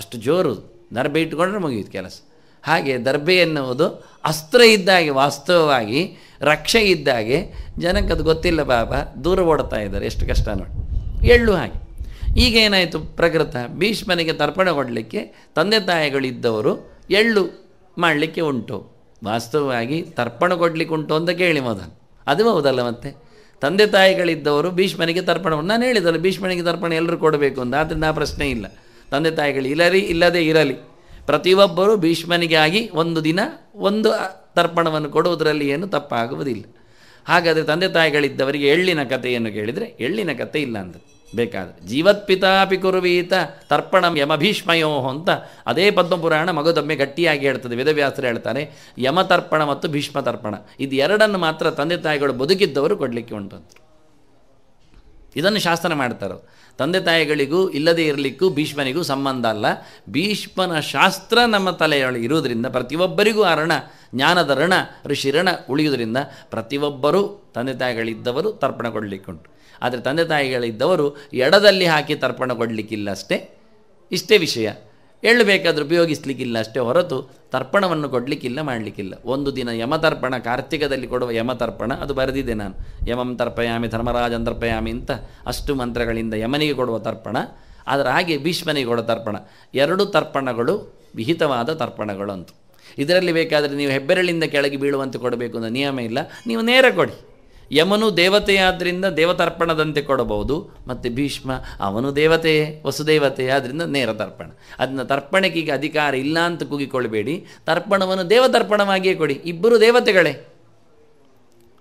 ಅಷ್ಟು ಜೋರು ದರ್ಬೆ ಇಟ್ಕೊಂಡ್ರೆ ಮುಗಿಯುತ್ತೆ ಕೆಲಸ ಹಾಗೆ ದರ್ಬೆ ಎನ್ನುವುದು ಅಸ್ತ್ರ ಇದ್ದಾಗೆ ವಾಸ್ತವವಾಗಿ ರಕ್ಷೆ ಇದ್ದಾಗೆ ಜನಕ್ಕೆ ಅದು ಗೊತ್ತಿಲ್ಲ ಪಾಪ ದೂರ ಓಡ್ತಾ ಇದ್ದಾರೆ ಎಷ್ಟು ಕಷ್ಟ ನೋಡಿ ಎಳ್ಳು ಹಾಗೆ ಈಗೇನಾಯಿತು ಪ್ರಕೃತ ಭೀಷ್ಮನಿಗೆ ತರ್ಪಣ ಕೊಡಲಿಕ್ಕೆ ತಂದೆ ತಾಯಿಗಳಿದ್ದವರು ಎಳ್ಳು ಮಾಡಲಿಕ್ಕೆ ಉಂಟು ವಾಸ್ತವವಾಗಿ ತರ್ಪಣ ಕೊಡಲಿಕ್ಕೆ ಉಂಟು ಅಂತ ಕೇಳಿ ಮೊದಲು ಅದು ಹೌದಲ್ಲ ಮತ್ತೆ ತಂದೆ ತಾಯಿಗಳಿದ್ದವರು ಭೀಷ್ಮನಿಗೆ ತರ್ಪಣವನ್ನು ನಾನು ಹೇಳಿದಲ್ಲ ಭೀಷ್ಮನಿಗೆ ತರ್ಪಣ ಎಲ್ಲರೂ ಕೊಡಬೇಕು ಅಂತ ಆದ್ದರಿಂದ ಆ ಪ್ರಶ್ನೆ ಇಲ್ಲ ತಂದೆ ತಾಯಿಗಳು ಇಲ್ಲರಿ ಇಲ್ಲದೆ ಇರಲಿ ಪ್ರತಿಯೊಬ್ಬರೂ ಭೀಷ್ಮನಿಗಾಗಿ ಒಂದು ದಿನ ಒಂದು ತರ್ಪಣವನ್ನು ಕೊಡುವುದರಲ್ಲಿ ಏನು ತಪ್ಪಾಗುವುದಿಲ್ಲ ಹಾಗಾದರೆ ತಂದೆ ತಾಯಿಗಳಿದ್ದವರಿಗೆ ಎಳ್ಳಿನ ಕಥೆಯನ್ನು ಕೇಳಿದರೆ ಎಳ್ಳಿನ ಕಥೆ ಇಲ್ಲ ಅಂತ ಬೇಕಾದರೆ ಜೀವತ್ಪಿತಾಪಿ ಕುರುವೀತ ತರ್ಪಣಂ ಯಮ ಅಂತ ಅದೇ ಪದ್ಮಪುರಾಣ ಮಗದೊಮ್ಮೆ ಗಟ್ಟಿಯಾಗಿ ಹೇಳ್ತದೆ ವೇದವ್ಯಾಸರು ಹೇಳ್ತಾರೆ ಯಮ ತರ್ಪಣ ಮತ್ತು ಭೀಷ್ಮ ತರ್ಪಣ ಇದು ಎರಡನ್ನು ಮಾತ್ರ ತಂದೆ ತಾಯಿಗಳು ಬದುಕಿದ್ದವರು ಕೊಡಲಿಕ್ಕೆ ಉಂಟು ಇದನ್ನು ಶಾಸನ ಮಾಡ್ತಾರೆ ತಂದೆ ತಾಯಿಗಳಿಗೂ ಇಲ್ಲದೇ ಇರಲಿಕ್ಕೂ ಭೀಷ್ಮನಿಗೂ ಸಂಬಂಧ ಅಲ್ಲ ಭೀಷ್ಮನ ಶಾಸ್ತ್ರ ನಮ್ಮ ತಲೆಯೊಳಗೆ ಇರೋದರಿಂದ ಪ್ರತಿಯೊಬ್ಬರಿಗೂ ಆ ರಣ ಜ್ಞಾನದ ರಣ ಋಷಿರಣ ಉಳಿಯೋದ್ರಿಂದ ಪ್ರತಿಯೊಬ್ಬರೂ ತಂದೆ ತಾಯಿಗಳಿದ್ದವರು ತರ್ಪಣ ಕೊಡಲಿಕ್ಕುಂಟು ಆದರೆ ತಂದೆ ತಾಯಿಗಳಿದ್ದವರು ಎಡದಲ್ಲಿ ಹಾಕಿ ತರ್ಪಣ ಕೊಡಲಿಕ್ಕಿಲ್ಲ ಅಷ್ಟೇ ಇಷ್ಟೇ ವಿಷಯ ಎಳ್ಳು ಬೇಕಾದರೂ ಉಪಯೋಗಿಸ್ಲಿಕ್ಕಿಲ್ಲ ಅಷ್ಟೇ ಹೊರತು ತರ್ಪಣವನ್ನು ಕೊಡಲಿಕ್ಕಿಲ್ಲ ಮಾಡಲಿಕ್ಕಿಲ್ಲ ಒಂದು ದಿನ ಯಮತರ್ಪಣ ಕಾರ್ತಿಕದಲ್ಲಿ ಕೊಡುವ ಯಮತರ್ಪಣ ಅದು ಬರೆದಿದೆ ನಾನು ಯಮಂ ತರ್ಪಯಾಮಿ ಧರ್ಮರಾಜನ್ ತರ್ಪಯಾಮಿ ಅಂತ ಅಷ್ಟು ಮಂತ್ರಗಳಿಂದ ಯಮನಿಗೆ ಕೊಡುವ ತರ್ಪಣ ಅದರ ಹಾಗೆ ಭೀಷ್ಮನಿಗೆ ಕೊಡುವ ತರ್ಪಣ ಎರಡು ತರ್ಪಣಗಳು ವಿಹಿತವಾದ ತರ್ಪಣಗಳು ಇದರಲ್ಲಿ ಬೇಕಾದರೆ ನೀವು ಹೆಬ್ಬೆರಳಿಂದ ಕೆಳಗೆ ಬೀಳುವಂತೆ ಕೊಡಬೇಕು ಅನ್ನೋ ನಿಯಮ ಇಲ್ಲ ನೀವು ನೇರ ಕೊಡಿ ಯಮನು ದೇವತೆಯಾದ್ದರಿಂದ ದೇವತರ್ಪಣದಂತೆ ಕೊಡಬಹುದು ಮತ್ತು ಭೀಷ್ಮ ಅವನು ದೇವತೆಯೇ ವಸುದೇವತೆ ಆದ್ದರಿಂದ ನೇರ ತರ್ಪಣ ಅದನ್ನ ತರ್ಪಣಕ್ಕೆ ಅಧಿಕಾರ ಇಲ್ಲ ಅಂತ ಕೂಗಿಕೊಳ್ಳಬೇಡಿ ತರ್ಪಣವನ್ನು ದೇವತರ್ಪಣವಾಗಿಯೇ ಕೊಡಿ ಇಬ್ಬರು ದೇವತೆಗಳೇ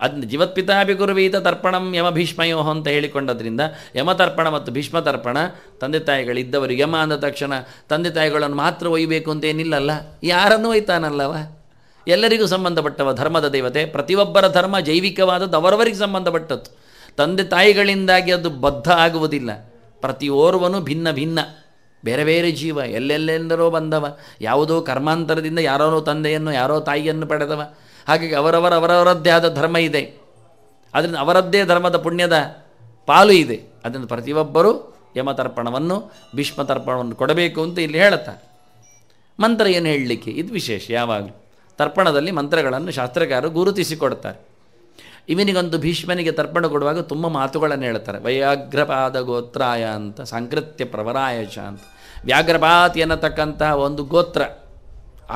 ಅದನ್ನ ಜೀವತ್ಪಿತಾಭಿ ಗುರುವೀತ ತರ್ಪಣಂ ಯಮ ಭೀಷ್ಮಯೋಹ ಅಂತ ಹೇಳಿಕೊಂಡದ್ರಿಂದ ಯಮತರ್ಪಣ ಮತ್ತು ಭೀಷ್ಮ ತರ್ಪಣ ತಂದೆ ತಾಯಿಗಳಿದ್ದವರು ಯಮ ಅಂದ ತಕ್ಷಣ ತಂದೆ ತಾಯಿಗಳನ್ನು ಮಾತ್ರ ಒಯ್ಯಬೇಕು ಅಂತೇನಿಲ್ಲಲ್ಲ ಯಾರನ್ನು ಒಯ್ತಾನಲ್ಲವ ಎಲ್ಲರಿಗೂ ಸಂಬಂಧಪಟ್ಟವ ಧರ್ಮದ ದೇವತೆ ಪ್ರತಿಯೊಬ್ಬರ ಧರ್ಮ ಜೈವಿಕವಾದದ್ದು ಅವರವರಿಗೆ ಸಂಬಂಧಪಟ್ಟದ್ದು ತಂದೆ ತಾಯಿಗಳಿಂದಾಗಿ ಅದು ಬದ್ಧ ಆಗುವುದಿಲ್ಲ ಪ್ರತಿಯೋರ್ವನು ಭಿನ್ನ ಭಿನ್ನ ಬೇರೆ ಬೇರೆ ಜೀವ ಎಲ್ಲೆಲ್ಲೆಲ್ಲರೋ ಬಂದವ ಯಾವುದೋ ಕರ್ಮಾಂತರದಿಂದ ಯಾರೋ ತಂದೆಯನ್ನು ಯಾರೋ ತಾಯಿಯನ್ನು ಪಡೆದವ ಹಾಗಾಗಿ ಅವರವರ ಅವರವರದ್ದೇ ಆದ ಧರ್ಮ ಇದೆ ಅದರಿಂದ ಅವರದ್ದೇ ಧರ್ಮದ ಪುಣ್ಯದ ಪಾಲು ಇದೆ ಅದರಿಂದ ಪ್ರತಿಯೊಬ್ಬರೂ ಯಮತರ್ಪಣವನ್ನು ಭೀಷ್ಮತರ್ಪಣವನ್ನು ಕೊಡಬೇಕು ಅಂತ ಇಲ್ಲಿ ಹೇಳುತ್ತಾರೆ ಮಂತ್ರ ಏನು ಹೇಳಲಿಕ್ಕೆ ಇದು ವಿಶೇಷ ಯಾವಾಗಲೂ ತರ್ಪಣದಲ್ಲಿ ಮಂತ್ರಗಳನ್ನು ಶಾಸ್ತ್ರಕಾರರು ಗುರುತಿಸಿಕೊಡ್ತಾರೆ ಇವನಿಗೊಂದು ಭೀಷ್ಮನಿಗೆ ತರ್ಪಣ ಕೊಡುವಾಗ ತುಂಬ ಮಾತುಗಳನ್ನು ಹೇಳ್ತಾರೆ ವ್ಯಾಗ್ರಪಾದ ಗೋತ್ರಾಯ ಅಂತ ಸಾಂಕೃತ್ಯ ಪ್ರವರಾಯಶ ಅಂತ ವ್ಯಾಘ್ರಪಾತಿ ಅನ್ನತಕ್ಕಂತಹ ಒಂದು ಗೋತ್ರ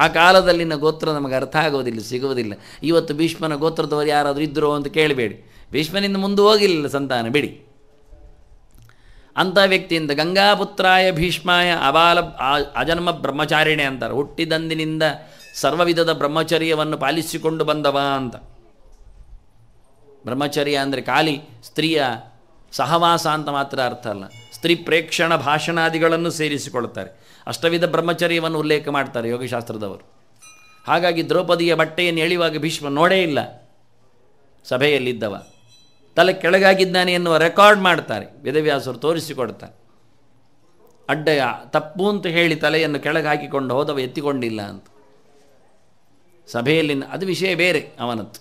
ಆ ಕಾಲದಲ್ಲಿನ ಗೋತ್ರ ನಮಗೆ ಅರ್ಥ ಆಗೋದಿಲ್ಲ ಸಿಗುವುದಿಲ್ಲ ಇವತ್ತು ಭೀಷ್ಮನ ಗೋತ್ರದವರು ಯಾರಾದರೂ ಇದ್ದರು ಅಂತ ಕೇಳಬೇಡಿ ಭೀಷ್ಮನಿಂದ ಮುಂದೆ ಹೋಗಿಲ್ಲ ಸಂತಾನ ಬಿಡಿ ಅಂಥ ವ್ಯಕ್ತಿಯಿಂದ ಗಂಗಾಪುತ್ರಾಯ ಭೀಷ್ಮಾಯ ಅಬಾಲ ಅಜನ್ಮ ಬ್ರಹ್ಮಚಾರಿಣೆ ಅಂತಾರೆ ಹುಟ್ಟಿದಂದಿನಿಂದ ಸರ್ವವಿಧದ ಬ್ರಹ್ಮಚರ್ಯವನ್ನು ಪಾಲಿಸಿಕೊಂಡು ಬಂದವ ಅಂತ ಬ್ರಹ್ಮಚರ್ಯ ಅಂದರೆ ಖಾಲಿ ಸ್ತ್ರೀಯ ಸಹವಾಸ ಅಂತ ಮಾತ್ರ ಅರ್ಥ ಅಲ್ಲ ಸ್ತ್ರೀ ಪ್ರೇಕ್ಷಣ ಭಾಷಣಾದಿಗಳನ್ನು ಸೇರಿಸಿಕೊಳ್ತಾರೆ ಅಷ್ಟವಿಧ ಬ್ರಹ್ಮಚರ್ಯವನ್ನು ಉಲ್ಲೇಖ ಮಾಡ್ತಾರೆ ಯೋಗಶಾಸ್ತ್ರದವರು ಹಾಗಾಗಿ ದ್ರೌಪದಿಯ ಬಟ್ಟೆಯನ್ನು ಎಳೆಯುವಾಗ ಭೀಷ್ಮ ನೋಡೇ ಇಲ್ಲ ಸಭೆಯಲ್ಲಿದ್ದವ ತಲೆ ಕೆಳಗಾಗಿದ್ದಾನೆ ಎನ್ನುವ ರೆಕಾರ್ಡ್ ಮಾಡ್ತಾರೆ ವೇದವ್ಯಾಸರು ತೋರಿಸಿಕೊಡ್ತಾರೆ ಅಡ್ಡ ತಪ್ಪು ಅಂತ ಹೇಳಿ ತಲೆಯನ್ನು ಕೆಳಗೆ ಹಾಕಿಕೊಂಡು ಹೋದವ ಎತ್ತಿಕೊಂಡಿಲ್ಲ ಅಂತ ಸಭೆಯಲ್ಲಿನ ಅದು ವಿಷಯ ಬೇರೆ ಅವನದ್ದು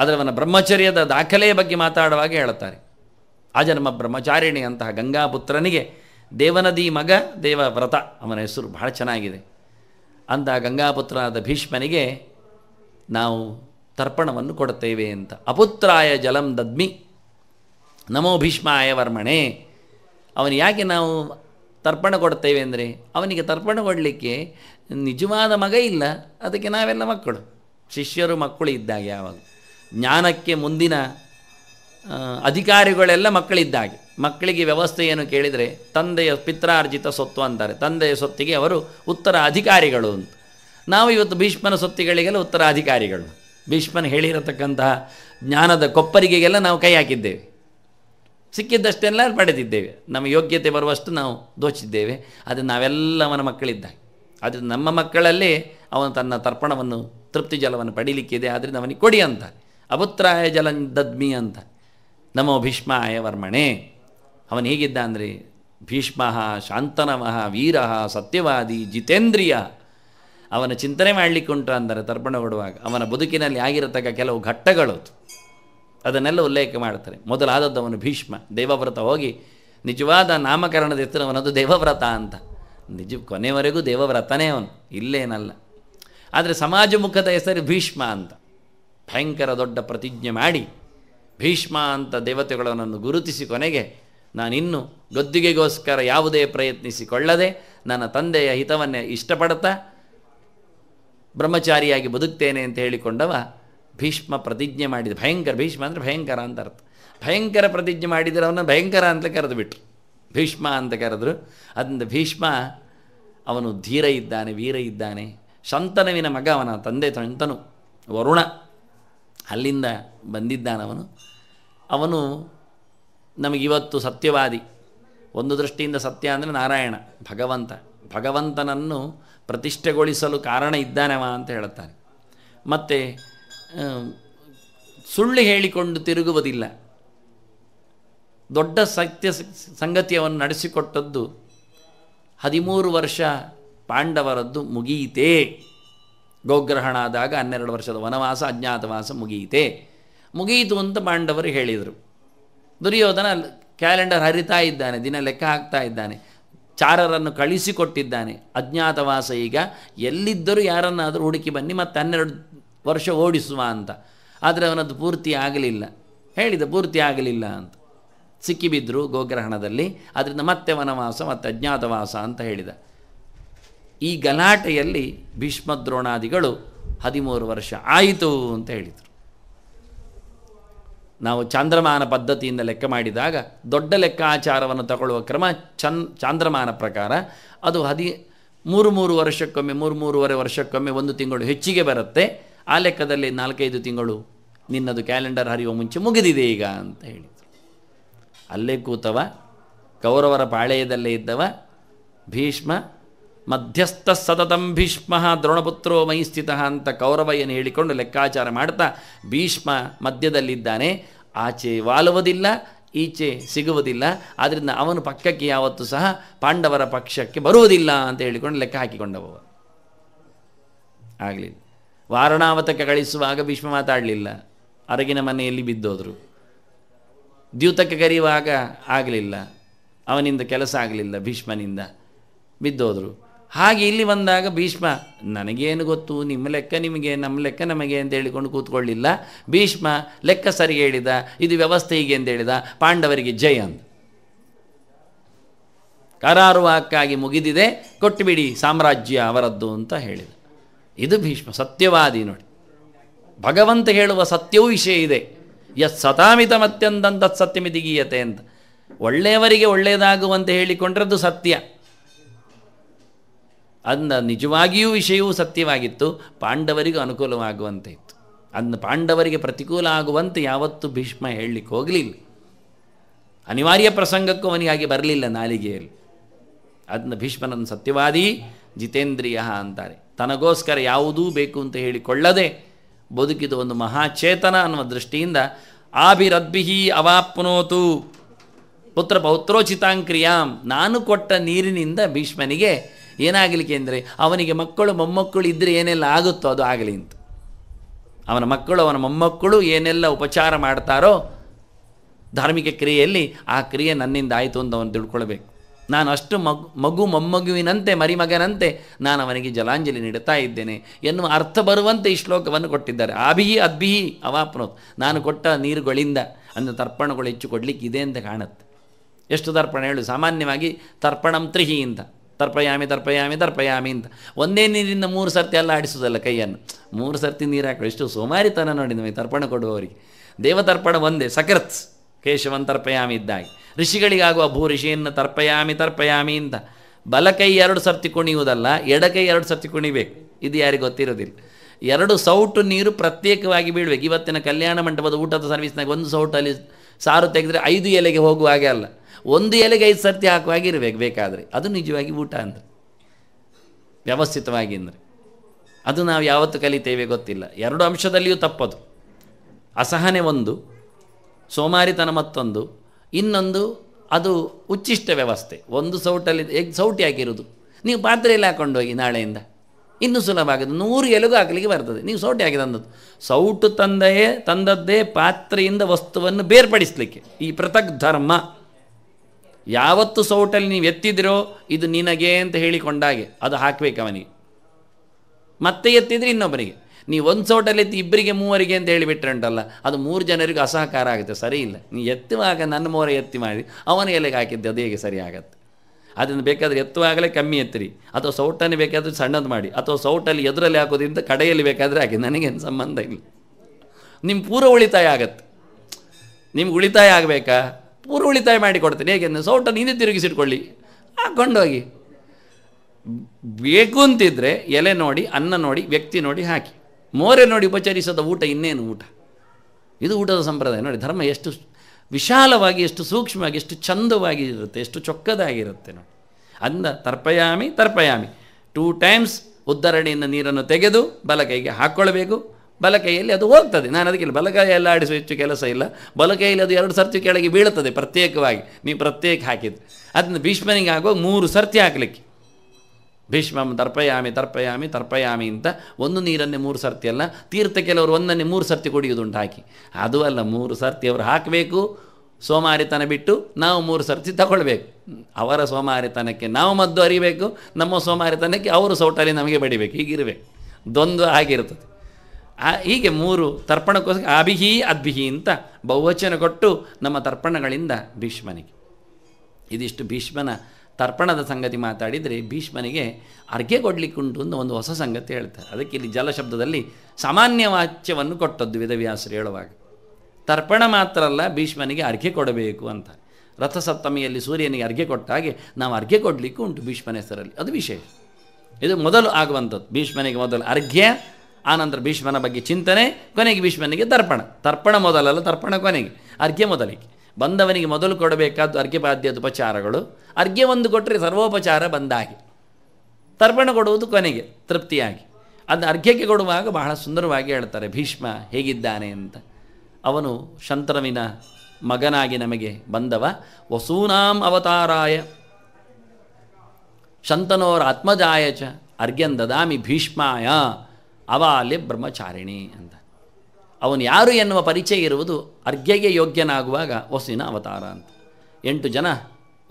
ಆದರೆ ಅವನ ಬ್ರಹ್ಮಚರ್ಯದ ದಾಖಲೆಯ ಬಗ್ಗೆ ಮಾತಾಡುವಾಗ ಹೇಳುತ್ತಾರೆ ಆ ಜನ್ಮ ಬ್ರಹ್ಮಚಾರಿಣಿ ಅಂತಹ ಗಂಗಾಪುತ್ರನಿಗೆ ದೇವನದಿ ಮಗ ದೇವ ವ್ರತ ಅವನ ಹೆಸರು ಬಹಳ ಚೆನ್ನಾಗಿದೆ ಅಂತಹ ಗಂಗಾಪುತ್ರನಾದ ಭೀಷ್ಮನಿಗೆ ನಾವು ತರ್ಪಣವನ್ನು ಕೊಡುತ್ತೇವೆ ಅಂತ ಅಪುತ್ರಾಯ ಜಲಂ ದದ್ಮಿ ನಮೋ ಭೀಷ್ಮಾಯ ವರ್ಮಣೆ ಅವನು ಯಾಕೆ ನಾವು ತರ್ಪಣ ಕೊಡ್ತೇವೆ ಅಂದರೆ ಅವನಿಗೆ ತರ್ಪಣ ಕೊಡಲಿಕ್ಕೆ ನಿಜವಾದ ಮಗ ಇಲ್ಲ ಅದಕ್ಕೆ ನಾವೆಲ್ಲ ಮಕ್ಕಳು ಶಿಷ್ಯರು ಮಕ್ಕಳು ಇದ್ದಾಗೆ ಯಾವಾಗ ಜ್ಞಾನಕ್ಕೆ ಮುಂದಿನ ಅಧಿಕಾರಿಗಳೆಲ್ಲ ಮಕ್ಕಳಿದ್ದಾಗೆ ಮಕ್ಕಳಿಗೆ ವ್ಯವಸ್ಥೆಯನ್ನು ಕೇಳಿದರೆ ತಂದೆಯ ಪಿತ್ರಾರ್ಜಿತ ಸೊತ್ತು ಅಂತಾರೆ ತಂದೆಯ ಸೊತ್ತಿಗೆ ಅವರು ಉತ್ತರ ಅಧಿಕಾರಿಗಳು ಅಂತ ನಾವು ಇವತ್ತು ಭೀಷ್ಮನ ಸೊತ್ತಿಗಳಿಗೆಲ್ಲ ಉತ್ತರಾಧಿಕಾರಿಗಳು ಭೀಷ್ಮನ ಹೇಳಿರತಕ್ಕಂತಹ ಜ್ಞಾನದ ಕೊಪ್ಪರಿಗೆಗೆಲ್ಲ ನಾವು ಕೈ ಹಾಕಿದ್ದೇವೆ ಸಿಕ್ಕಿದ್ದಷ್ಟೆಲ್ಲ ಪಡೆದಿದ್ದೇವೆ ನಮ್ಮ ಯೋಗ್ಯತೆ ಬರುವಷ್ಟು ನಾವು ದೋಚಿದ್ದೇವೆ ಅದು ನಾವೆಲ್ಲ ಅವನ ಮಕ್ಕಳಿದ್ದಾಗ ಆದರೆ ನಮ್ಮ ಮಕ್ಕಳಲ್ಲಿ ಅವನು ತನ್ನ ತರ್ಪಣವನ್ನು ತೃಪ್ತಿ ಜಲವನ್ನು ಪಡೀಲಿಕ್ಕಿದೆ ಆದ್ದರಿಂದ ಅವನಿಗೆ ಕೊಡಿ ಅಂತ ಅಭುತ್ರಾಯ ಜಲ ದದ್ಮಿ ಅಂತ ನಮೋ ಭೀಷ್ಮಾಯ ವರ್ಮಣೆ ಅವನು ಹೇಗಿದ್ದ ಅಂದರೆ ಭೀಷ್ಮ ಶಾಂತನಮಃ ವೀರ ಸತ್ಯವಾದಿ ಜಿತೇಂದ್ರಿಯ ಅವನ ಚಿಂತನೆ ಮಾಡಲಿಕ್ಕುಂಟು ಅಂದರೆ ತರ್ಪಣ ಕೊಡುವಾಗ ಅವನ ಬದುಕಿನಲ್ಲಿ ಆಗಿರತಕ್ಕ ಕೆಲವು ಘಟ್ಟಗಳು ಅದನ್ನೆಲ್ಲ ಉಲ್ಲೇಖ ಮಾಡ್ತಾರೆ ಮೊದಲಾದದ್ದು ಅವನು ಭೀಷ್ಮ ದೇವವ್ರತ ಹೋಗಿ ನಿಜವಾದ ನಾಮಕರಣದ ಹೆಸರವನದು ದೇವವ್ರತ ಅಂತ ನಿಜ ಕೊನೆವರೆಗೂ ದೇವವ್ರತನೇ ಅವನು ಇಲ್ಲೇನಲ್ಲ ಆದರೆ ಸಮಾಜಮುಖದ ಹೆಸರು ಭೀಷ್ಮ ಅಂತ ಭಯಂಕರ ದೊಡ್ಡ ಪ್ರತಿಜ್ಞೆ ಮಾಡಿ ಭೀಷ್ಮ ಅಂತ ದೇವತೆಗಳನ್ನು ಗುರುತಿಸಿ ಕೊನೆಗೆ ನಾನಿನ್ನು ಗದ್ದುಗೆಗೋಸ್ಕರ ಯಾವುದೇ ಪ್ರಯತ್ನಿಸಿಕೊಳ್ಳದೆ ನನ್ನ ತಂದೆಯ ಹಿತವನ್ನೇ ಇಷ್ಟಪಡ್ತಾ ಬ್ರಹ್ಮಚಾರಿಯಾಗಿ ಬದುಕ್ತೇನೆ ಅಂತ ಹೇಳಿಕೊಂಡವ ಭೀಷ್ಮ ಪ್ರತಿಜ್ಞೆ ಮಾಡಿದ ಭಯಂಕರ ಭೀಷ್ಮ ಅಂದರೆ ಭಯಂಕರ ಅಂತ ಅರ್ಥ ಭಯಂಕರ ಪ್ರತಿಜ್ಞೆ ಮಾಡಿದರೆ ಅವನ ಭಯಂಕರ ಅಂತ ಕರೆದು ಬಿಟ್ರು ಭೀಷ್ಮ ಅಂತ ಕರೆದ್ರು ಅದರಿಂದ ಭೀಷ್ಮ ಅವನು ಧೀರ ಇದ್ದಾನೆ ವೀರ ಇದ್ದಾನೆ ಶಂತನವಿನ ಮಗ ಅವನ ತಂದೆ ತಂತನು ವರುಣ ಅಲ್ಲಿಂದ ಬಂದಿದ್ದಾನವನು ಅವನು ನಮಗಿವತ್ತು ಸತ್ಯವಾದಿ ಒಂದು ದೃಷ್ಟಿಯಿಂದ ಸತ್ಯ ಅಂದರೆ ನಾರಾಯಣ ಭಗವಂತ ಭಗವಂತನನ್ನು ಪ್ರತಿಷ್ಠೆಗೊಳಿಸಲು ಕಾರಣ ಇದ್ದಾನವ ಅಂತ ಹೇಳುತ್ತಾನೆ ಮತ್ತು ಸುಳ್ಳು ಹೇಳಿಕೊಂಡು ತಿರುಗುವುದಿಲ್ಲ ದೊಡ್ಡ ಸತ್ಯ ಸಂಗತಿಯನ್ನು ನಡೆಸಿಕೊಟ್ಟದ್ದು ಹದಿಮೂರು ವರ್ಷ ಪಾಂಡವರದ್ದು ಮುಗಿಯಿತೇ ಗೋಗ್ರಹಣ ಆದಾಗ ಹನ್ನೆರಡು ವರ್ಷದ ವನವಾಸ ಅಜ್ಞಾತವಾಸ ಮುಗಿಯಿತೇ ಮುಗಿಯಿತು ಅಂತ ಪಾಂಡವರು ಹೇಳಿದರು ದುರ್ಯೋಧನ ಕ್ಯಾಲೆಂಡರ್ ಹರಿತಾ ಇದ್ದಾನೆ ದಿನ ಲೆಕ್ಕ ಹಾಕ್ತಾ ಇದ್ದಾನೆ ಚಾರರನ್ನು ಕಳಿಸಿಕೊಟ್ಟಿದ್ದಾನೆ ಅಜ್ಞಾತವಾಸ ಈಗ ಎಲ್ಲಿದ್ದರೂ ಯಾರನ್ನಾದರೂ ಹುಡುಕಿ ಬನ್ನಿ ಮತ್ತು ಹನ್ನೆರಡು ವರ್ಷ ಓಡಿಸುವ ಅಂತ ಆದರೆ ಅವನದ್ದು ಪೂರ್ತಿ ಆಗಲಿಲ್ಲ ಹೇಳಿದ ಪೂರ್ತಿ ಆಗಲಿಲ್ಲ ಅಂತ ಸಿಕ್ಕಿಬಿದ್ದರು ಗೋಗ್ರಹಣದಲ್ಲಿ ಅದರಿಂದ ಮತ್ತೆ ವನವಾಸ ಮತ್ತು ಅಜ್ಞಾತವಾಸ ಅಂತ ಹೇಳಿದ ಈ ಗಲಾಟೆಯಲ್ಲಿ ದ್ರೋಣಾದಿಗಳು ಹದಿಮೂರು ವರ್ಷ ಆಯಿತು ಅಂತ ಹೇಳಿದರು ನಾವು ಚಾಂದ್ರಮಾನ ಪದ್ಧತಿಯಿಂದ ಲೆಕ್ಕ ಮಾಡಿದಾಗ ದೊಡ್ಡ ಲೆಕ್ಕಾಚಾರವನ್ನು ತಗೊಳ್ಳುವ ಕ್ರಮ ಚಂದ್ ಚಾಂದ್ರಮಾನ ಪ್ರಕಾರ ಅದು ಹದಿ ಮೂರು ಮೂರು ವರ್ಷಕ್ಕೊಮ್ಮೆ ಮೂರು ಮೂರುವರೆ ವರ್ಷಕ್ಕೊಮ್ಮೆ ಒಂದು ತಿಂಗಳು ಹೆಚ್ಚಿಗೆ ಬರುತ್ತೆ ಆ ಲೆಕ್ಕದಲ್ಲಿ ನಾಲ್ಕೈದು ತಿಂಗಳು ನಿನ್ನದು ಕ್ಯಾಲೆಂಡರ್ ಹರಿಯುವ ಮುಂಚೆ ಮುಗಿದಿದೆ ಈಗ ಅಂತ ಹೇಳಿದರು ಅಲ್ಲೇ ಕೂತವ ಕೌರವರ ಪಾಳೆಯದಲ್ಲೇ ಇದ್ದವ ಭೀಷ್ಮ ಮಧ್ಯಸ್ಥ ಸತತಂ ಭೀಷ್ಮ ದ್ರೋಣಪುತ್ರೋ ಸ್ಥಿತ ಅಂತ ಕೌರವ ಹೇಳಿಕೊಂಡು ಲೆಕ್ಕಾಚಾರ ಮಾಡ್ತಾ ಭೀಷ್ಮ ಮಧ್ಯದಲ್ಲಿದ್ದಾನೆ ಆಚೆ ವಾಲುವುದಿಲ್ಲ ಈಚೆ ಸಿಗುವುದಿಲ್ಲ ಆದ್ದರಿಂದ ಅವನು ಪಕ್ಕಕ್ಕೆ ಯಾವತ್ತೂ ಸಹ ಪಾಂಡವರ ಪಕ್ಷಕ್ಕೆ ಬರುವುದಿಲ್ಲ ಅಂತ ಹೇಳಿಕೊಂಡು ಲೆಕ್ಕ ಹಾಕಿಕೊಂಡವ ಆಗಲಿ ವಾರಣಾವತಕ್ಕೆ ಕಳಿಸುವಾಗ ಭೀಷ್ಮ ಮಾತಾಡಲಿಲ್ಲ ಅರಗಿನ ಮನೆಯಲ್ಲಿ ಬಿದ್ದೋದ್ರು ದ್ಯೂತಕ್ಕೆ ಕರೆಯುವಾಗ ಆಗಲಿಲ್ಲ ಅವನಿಂದ ಕೆಲಸ ಆಗಲಿಲ್ಲ ಭೀಷ್ಮನಿಂದ ಬಿದ್ದೋದ್ರು ಹಾಗೆ ಇಲ್ಲಿ ಬಂದಾಗ ಭೀಷ್ಮ ನನಗೇನು ಗೊತ್ತು ನಿಮ್ಮ ಲೆಕ್ಕ ನಿಮಗೆ ನಮ್ಮ ಲೆಕ್ಕ ನಮಗೆ ಅಂತ ಹೇಳಿಕೊಂಡು ಕೂತ್ಕೊಳ್ಳಿಲ್ಲ ಭೀಷ್ಮ ಲೆಕ್ಕ ಸರಿ ಹೇಳಿದ ಇದು ವ್ಯವಸ್ಥೆ ಹೀಗೆ ಅಂತ ಹೇಳಿದ ಪಾಂಡವರಿಗೆ ಜಯ ಅಂದ ಕರಾರುವಾಕ್ಕಾಗಿ ಮುಗಿದಿದೆ ಕೊಟ್ಟುಬಿಡಿ ಸಾಮ್ರಾಜ್ಯ ಅವರದ್ದು ಅಂತ ಹೇಳಿದ ಇದು ಭೀಷ್ಮ ಸತ್ಯವಾದಿ ನೋಡಿ ಭಗವಂತ ಹೇಳುವ ಸತ್ಯವೂ ವಿಷಯ ಇದೆ ಯತ್ ಮತ್ತೆಂದಂತ ಸತ್ಯ ಗೀಯತೆ ಅಂತ ಒಳ್ಳೆಯವರಿಗೆ ಒಳ್ಳೆಯದಾಗುವಂತೆ ಹೇಳಿಕೊಂಡ್ರದ್ದು ಸತ್ಯ ಅದನ್ನ ನಿಜವಾಗಿಯೂ ವಿಷಯವೂ ಸತ್ಯವಾಗಿತ್ತು ಪಾಂಡವರಿಗೂ ಅನುಕೂಲವಾಗುವಂತೆ ಇತ್ತು ಅದನ್ನ ಪಾಂಡವರಿಗೆ ಪ್ರತಿಕೂಲ ಆಗುವಂತೆ ಯಾವತ್ತೂ ಭೀಷ್ಮ ಹೇಳಲಿಕ್ಕೆ ಹೋಗಲಿಲ್ಲ ಅನಿವಾರ್ಯ ಪ್ರಸಂಗಕ್ಕೂ ಅವನಿಗಾಗಿ ಬರಲಿಲ್ಲ ನಾಲಿಗೆಯಲ್ಲಿ ಅದನ್ನ ಭೀಷ್ಮನನ್ನು ಸತ್ಯವಾದಿ ಜಿತೇಂದ್ರಿಯ ಅಂತಾರೆ ತನಗೋಸ್ಕರ ಯಾವುದೂ ಬೇಕು ಅಂತ ಹೇಳಿಕೊಳ್ಳದೆ ಬದುಕಿದ ಒಂದು ಮಹಾಚೇತನ ಅನ್ನುವ ದೃಷ್ಟಿಯಿಂದ ಆಭಿರದ್ಭಿಹಿ ಅವಾಪ್ನೋತು ಪುತ್ರ ಪೌತ್ರೋಚಿತಾಂಕ್ರಿಯಾಂ ನಾನು ಕೊಟ್ಟ ನೀರಿನಿಂದ ಭೀಷ್ಮನಿಗೆ ಏನಾಗಲಿಕ್ಕೆ ಅಂದರೆ ಅವನಿಗೆ ಮಕ್ಕಳು ಮೊಮ್ಮಕ್ಕಳು ಇದ್ದರೆ ಏನೆಲ್ಲ ಆಗುತ್ತೋ ಅದು ಆಗಲಿ ಅಂತ ಅವನ ಮಕ್ಕಳು ಅವನ ಮೊಮ್ಮಕ್ಕಳು ಏನೆಲ್ಲ ಉಪಚಾರ ಮಾಡ್ತಾರೋ ಧಾರ್ಮಿಕ ಕ್ರಿಯೆಯಲ್ಲಿ ಆ ಕ್ರಿಯೆ ನನ್ನಿಂದ ಆಯಿತು ಅಂತ ಅವನು ತಿಳ್ಕೊಳ್ಬೇಕು ನಾನು ಅಷ್ಟು ಮಗು ಮಗು ಮೊಮ್ಮಗುವಿನಂತೆ ಮರಿಮಗನಂತೆ ನಾನು ಅವನಿಗೆ ಜಲಾಂಜಲಿ ನೀಡುತ್ತಾ ಇದ್ದೇನೆ ಎನ್ನುವ ಅರ್ಥ ಬರುವಂತೆ ಈ ಶ್ಲೋಕವನ್ನು ಕೊಟ್ಟಿದ್ದಾರೆ ಆಭಿಹಿ ಅದ್ಭಿಹಿ ಅವಾಪ್ನೋ ನಾನು ಕೊಟ್ಟ ನೀರುಗಳಿಂದ ಅಂದರೆ ತರ್ಪಣಗಳು ಹೆಚ್ಚು ಕೊಡಲಿಕ್ಕೆ ಇದೆ ಅಂತ ಕಾಣುತ್ತೆ ಎಷ್ಟು ತರ್ಪಣ ಹೇಳು ಸಾಮಾನ್ಯವಾಗಿ ತರ್ಪಣಂ ತ್ರಿಹಿ ಅಂತ ತರ್ಪಯಾಮಿ ತರ್ಪಯಾಮಿ ತರ್ಪಯಾಮಿ ಅಂತ ಒಂದೇ ನೀರಿಂದ ಮೂರು ಸರ್ತಿ ಎಲ್ಲ ಆಡಿಸೋದಲ್ಲ ಕೈಯನ್ನು ಮೂರು ಸರ್ತಿ ನೀರು ಹಾಕಿ ಎಷ್ಟು ಸೋಮಾರಿತನ ನೋಡಿ ನಮಗೆ ತರ್ಪಣ ಕೊಡುವವರಿಗೆ ದೇವತರ್ಪಣ ಒಂದೇ ಸಕೃತ್ ಕೇಶವನ್ ತರ್ಪಯಾಮಿ ಇದ್ದಾಗ ಋಷಿಗಳಿಗಾಗುವ ಭೂ ಋಷಿಯನ್ನು ತರ್ಪಯಾಮಿ ತರ್ಪಯಾಮಿ ಅಂತ ಬಲಕೈ ಎರಡು ಸರ್ತಿ ಕುಣಿಯುವುದಲ್ಲ ಎಡಕೈ ಎರಡು ಸರ್ತಿ ಕುಣಿಬೇಕು ಇದು ಯಾರಿಗೆ ಗೊತ್ತಿರೋದಿಲ್ಲ ಎರಡು ಸೌಟು ನೀರು ಪ್ರತ್ಯೇಕವಾಗಿ ಬೀಳ್ಬೇಕು ಇವತ್ತಿನ ಕಲ್ಯಾಣ ಮಂಟಪದ ಊಟದ ಸರ್ವಿಸ್ನಾಗ ಒಂದು ಸೌಟಲ್ಲಿ ಸಾರು ತೆಗೆದರೆ ಐದು ಎಲೆಗೆ ಹೋಗುವ ಹಾಗೆ ಅಲ್ಲ ಒಂದು ಎಲೆಗೆ ಐದು ಸರ್ತಿ ಹಾಕುವ ಇರಬೇಕು ಬೇಕಾದರೆ ಅದು ನಿಜವಾಗಿ ಊಟ ಅಂದರೆ ವ್ಯವಸ್ಥಿತವಾಗಿ ಅಂದರೆ ಅದು ನಾವು ಯಾವತ್ತು ಕಲಿತೇವೆ ಗೊತ್ತಿಲ್ಲ ಎರಡು ಅಂಶದಲ್ಲಿಯೂ ತಪ್ಪದು ಅಸಹನೆ ಒಂದು ಸೋಮಾರಿತನ ಮತ್ತೊಂದು ಇನ್ನೊಂದು ಅದು ಉಚ್ಚಿಷ್ಟ ವ್ಯವಸ್ಥೆ ಒಂದು ಸೌಟಲ್ಲಿ ಎಗ್ ಸೌಟಿ ಹಾಕಿರೋದು ನೀವು ಪಾತ್ರೆಯಲ್ಲಿ ಹಾಕೊಂಡು ಹೋಗಿ ನಾಳೆಯಿಂದ ಇನ್ನೂ ಸುಲಭ ಆಗಿದೆ ನೂರು ಎಲುಗು ಹಾಕಲಿಕ್ಕೆ ಬರ್ತದೆ ನೀವು ಸೌಟಿ ಹಾಕಿ ತಂದದ್ದು ಸೌಟು ತಂದೆಯೇ ತಂದದ್ದೇ ಪಾತ್ರೆಯಿಂದ ವಸ್ತುವನ್ನು ಬೇರ್ಪಡಿಸಲಿಕ್ಕೆ ಈ ಪೃಥಕ್ ಧರ್ಮ ಯಾವತ್ತು ಸೌಟಲ್ಲಿ ನೀವು ಎತ್ತಿದಿರೋ ಇದು ನಿನಗೆ ಅಂತ ಹೇಳಿಕೊಂಡಾಗೆ ಅದು ಹಾಕಬೇಕು ಅವನಿಗೆ ಮತ್ತೆ ಎತ್ತಿದ್ರೆ ಇನ್ನೊಬ್ಬರಿಗೆ ನೀವು ಒಂದು ಸೌಟಲ್ಲಿ ಎತ್ತಿ ಇಬ್ಬರಿಗೆ ಮೂವರಿಗೆ ಅಂತ ಹೇಳಿಬಿಟ್ರೆ ಉಂಟಲ್ಲ ಅದು ಮೂರು ಜನರಿಗೂ ಅಸಹಕಾರ ಆಗುತ್ತೆ ಸರಿ ಇಲ್ಲ ನೀವು ಎತ್ತುವಾಗ ನನ್ನ ಮೂರೆ ಎತ್ತಿ ಮಾಡಿ ಅವನ ಎಲೆಗೆ ಹಾಕಿದ್ದೆ ಅದು ಹೇಗೆ ಸರಿ ಆಗತ್ತೆ ಅದನ್ನು ಬೇಕಾದರೆ ಎತ್ತುವಾಗಲೇ ಕಮ್ಮಿ ಎತ್ತಿರಿ ಅಥವಾ ಸೌಟನ್ನು ಬೇಕಾದರೆ ಸಣ್ಣದು ಮಾಡಿ ಅಥವಾ ಸೌಟಲ್ಲಿ ಎದುರಲ್ಲಿ ಹಾಕೋದ್ರಿಂದ ಕಡೆಯಲ್ಲಿ ಬೇಕಾದರೆ ಹಾಕಿ ನನಗೇನು ಸಂಬಂಧ ಇಲ್ಲ ನಿಮ್ಮ ಪೂರ ಉಳಿತಾಯ ಆಗತ್ತೆ ನಿಮ್ಗೆ ಉಳಿತಾಯ ಆಗಬೇಕಾ ಪೂರ್ವ ಉಳಿತಾಯ ಮಾಡಿ ಕೊಡ್ತೀನಿ ಹೇಗೆ ಸೌಟನ್ನು ಹಿಂದೆ ತಿರುಗಿಸಿಟ್ಕೊಳ್ಳಿ ಹಾಕ್ಕೊಂಡೋಗಿ ಬೇಕು ಅಂತಿದ್ರೆ ಎಲೆ ನೋಡಿ ಅನ್ನ ನೋಡಿ ವ್ಯಕ್ತಿ ನೋಡಿ ಹಾಕಿ ಮೋರೆ ನೋಡಿ ಉಪಚರಿಸದ ಊಟ ಇನ್ನೇನು ಊಟ ಇದು ಊಟದ ಸಂಪ್ರದಾಯ ನೋಡಿ ಧರ್ಮ ಎಷ್ಟು ವಿಶಾಲವಾಗಿ ಎಷ್ಟು ಸೂಕ್ಷ್ಮವಾಗಿ ಎಷ್ಟು ಚಂದವಾಗಿ ಇರುತ್ತೆ ಎಷ್ಟು ಚೊಕ್ಕದಾಗಿರುತ್ತೆ ನೋಡಿ ಅಂದ ತರ್ಪಯಾಮಿ ತರ್ಪಯಾಮಿ ಟೂ ಟೈಮ್ಸ್ ಉದ್ದರಣೆಯಿಂದ ನೀರನ್ನು ತೆಗೆದು ಬಲಕೈಗೆ ಹಾಕ್ಕೊಳ್ಬೇಕು ಬಲಕೈಯಲ್ಲಿ ಅದು ಹೋಗ್ತದೆ ನಾನು ಇಲ್ಲ ಬಲಕೈ ಎಲ್ಲ ಆಡಿಸುವ ಹೆಚ್ಚು ಕೆಲಸ ಇಲ್ಲ ಬಲಕೈಯಲ್ಲಿ ಅದು ಎರಡು ಸರ್ತಿ ಕೆಳಗೆ ಬೀಳುತ್ತದೆ ಪ್ರತ್ಯೇಕವಾಗಿ ನೀವು ಪ್ರತ್ಯೇಕ ಹಾಕಿದ್ದು ಅದನ್ನು ಭೀಷ್ಮನಿಗೆ ಆಗೋ ಮೂರು ಸರ್ತಿ ಹಾಕಲಿಕ್ಕೆ ಭೀಷ್ಮ ತರ್ಪಯಾಮಿ ತರ್ಪಯಾಮಿ ತರ್ಪಯಾಮಿ ಅಂತ ಒಂದು ನೀರನ್ನೇ ಮೂರು ಸರ್ತಿ ಅಲ್ಲ ತೀರ್ಥ ಕೆಲವರು ಒಂದನ್ನೇ ಮೂರು ಸರ್ತಿ ಕುಡಿಯುವುದುಂಟು ಹಾಕಿ ಅದು ಅಲ್ಲ ಮೂರು ಸರ್ತಿ ಅವರು ಹಾಕಬೇಕು ಸೋಮಾರಿತನ ಬಿಟ್ಟು ನಾವು ಮೂರು ಸರ್ತಿ ತಗೊಳ್ಬೇಕು ಅವರ ಸೋಮಾರಿತನಕ್ಕೆ ನಾವು ಮದ್ದು ಅರಿಬೇಕು ನಮ್ಮ ಸೋಮಾರಿತನಕ್ಕೆ ಅವರು ಸೌಟಲ್ಲಿ ನಮಗೆ ಬಡಿಬೇಕು ಹೀಗಿರಬೇಕು ದ್ವಂದ್ವ ಆಗಿರ್ತದೆ ಆ ಹೀಗೆ ಮೂರು ತರ್ಪಣಕ್ಕೋಸ್ಕರ ಅಭಿಹಿ ಅದ್ಭಿಹಿ ಅಂತ ಬಹುವಚನ ಕೊಟ್ಟು ನಮ್ಮ ತರ್ಪಣಗಳಿಂದ ಭೀಷ್ಮನಿಗೆ ಇದಿಷ್ಟು ಭೀಷ್ಮನ ತರ್ಪಣದ ಸಂಗತಿ ಮಾತಾಡಿದರೆ ಭೀಷ್ಮನಿಗೆ ಅರ್ಘ್ಯ ಕೊಡಲಿಕ್ಕುಂಟು ಅಂತ ಒಂದು ಹೊಸ ಸಂಗತಿ ಹೇಳ್ತಾರೆ ಅದಕ್ಕೆ ಇಲ್ಲಿ ಜಲಶಬ್ದದಲ್ಲಿ ಸಾಮಾನ್ಯ ವಾಚ್ಯವನ್ನು ಕೊಟ್ಟದ್ದು ವೇದವ್ಯಾಸರು ಹೇಳುವಾಗ ತರ್ಪಣ ಮಾತ್ರ ಅಲ್ಲ ಭೀಷ್ಮನಿಗೆ ಅರ್ಘ್ಯ ಕೊಡಬೇಕು ಅಂತ ರಥಸಪ್ತಮಿಯಲ್ಲಿ ಸೂರ್ಯನಿಗೆ ಅರ್ಘ್ಯ ಕೊಟ್ಟ ಹಾಗೆ ನಾವು ಅರ್ಘ್ಯ ಕೊಡಲಿಕ್ಕೂ ಉಂಟು ಭೀಷ್ಮನ ಹೆಸರಲ್ಲಿ ಅದು ವಿಶೇಷ ಇದು ಮೊದಲು ಆಗುವಂಥದ್ದು ಭೀಷ್ಮನಿಗೆ ಮೊದಲು ಅರ್ಘ್ಯ ಆನಂತರ ಭೀಷ್ಮನ ಬಗ್ಗೆ ಚಿಂತನೆ ಕೊನೆಗೆ ಭೀಷ್ಮನಿಗೆ ತರ್ಪಣ ತರ್ಪಣ ಮೊದಲಲ್ಲ ತರ್ಪಣ ಕೊನೆಗೆ ಅರ್ಘ್ಯ ಮೊದಲಿಗೆ ಬಂದವನಿಗೆ ಮೊದಲು ಕೊಡಬೇಕಾದ ಅರ್ಘ್ಯಪಾದ್ಯದ ಉಪಚಾರಗಳು ಅರ್ಘ್ಯ ಒಂದು ಕೊಟ್ಟರೆ ಸರ್ವೋಪಚಾರ ಬಂದಾಗಿ ತರ್ಪಣ ಕೊಡುವುದು ಕೊನೆಗೆ ತೃಪ್ತಿಯಾಗಿ ಅದನ್ನು ಅರ್ಘ್ಯಕ್ಕೆ ಕೊಡುವಾಗ ಬಹಳ ಸುಂದರವಾಗಿ ಹೇಳ್ತಾರೆ ಭೀಷ್ಮ ಹೇಗಿದ್ದಾನೆ ಅಂತ ಅವನು ಶಂತ್ರವಿನ ಮಗನಾಗಿ ನಮಗೆ ಬಂದವ ವಸೂನಾಂ ಅವತಾರಾಯ ಶಂತನೋರ ಆತ್ಮಜಾಯ ಚ ದದಾಮಿ ಭೀಷ್ಮಾಯ ಅವಾಲೆ ಬ್ರಹ್ಮಚಾರಿಣಿ ಅಂತ ಅವನು ಯಾರು ಎನ್ನುವ ಪರಿಚಯ ಇರುವುದು ಅರ್ಘ್ಯಗೆ ಯೋಗ್ಯನಾಗುವಾಗ ವಸುವಿನ ಅವತಾರ ಅಂತ ಎಂಟು ಜನ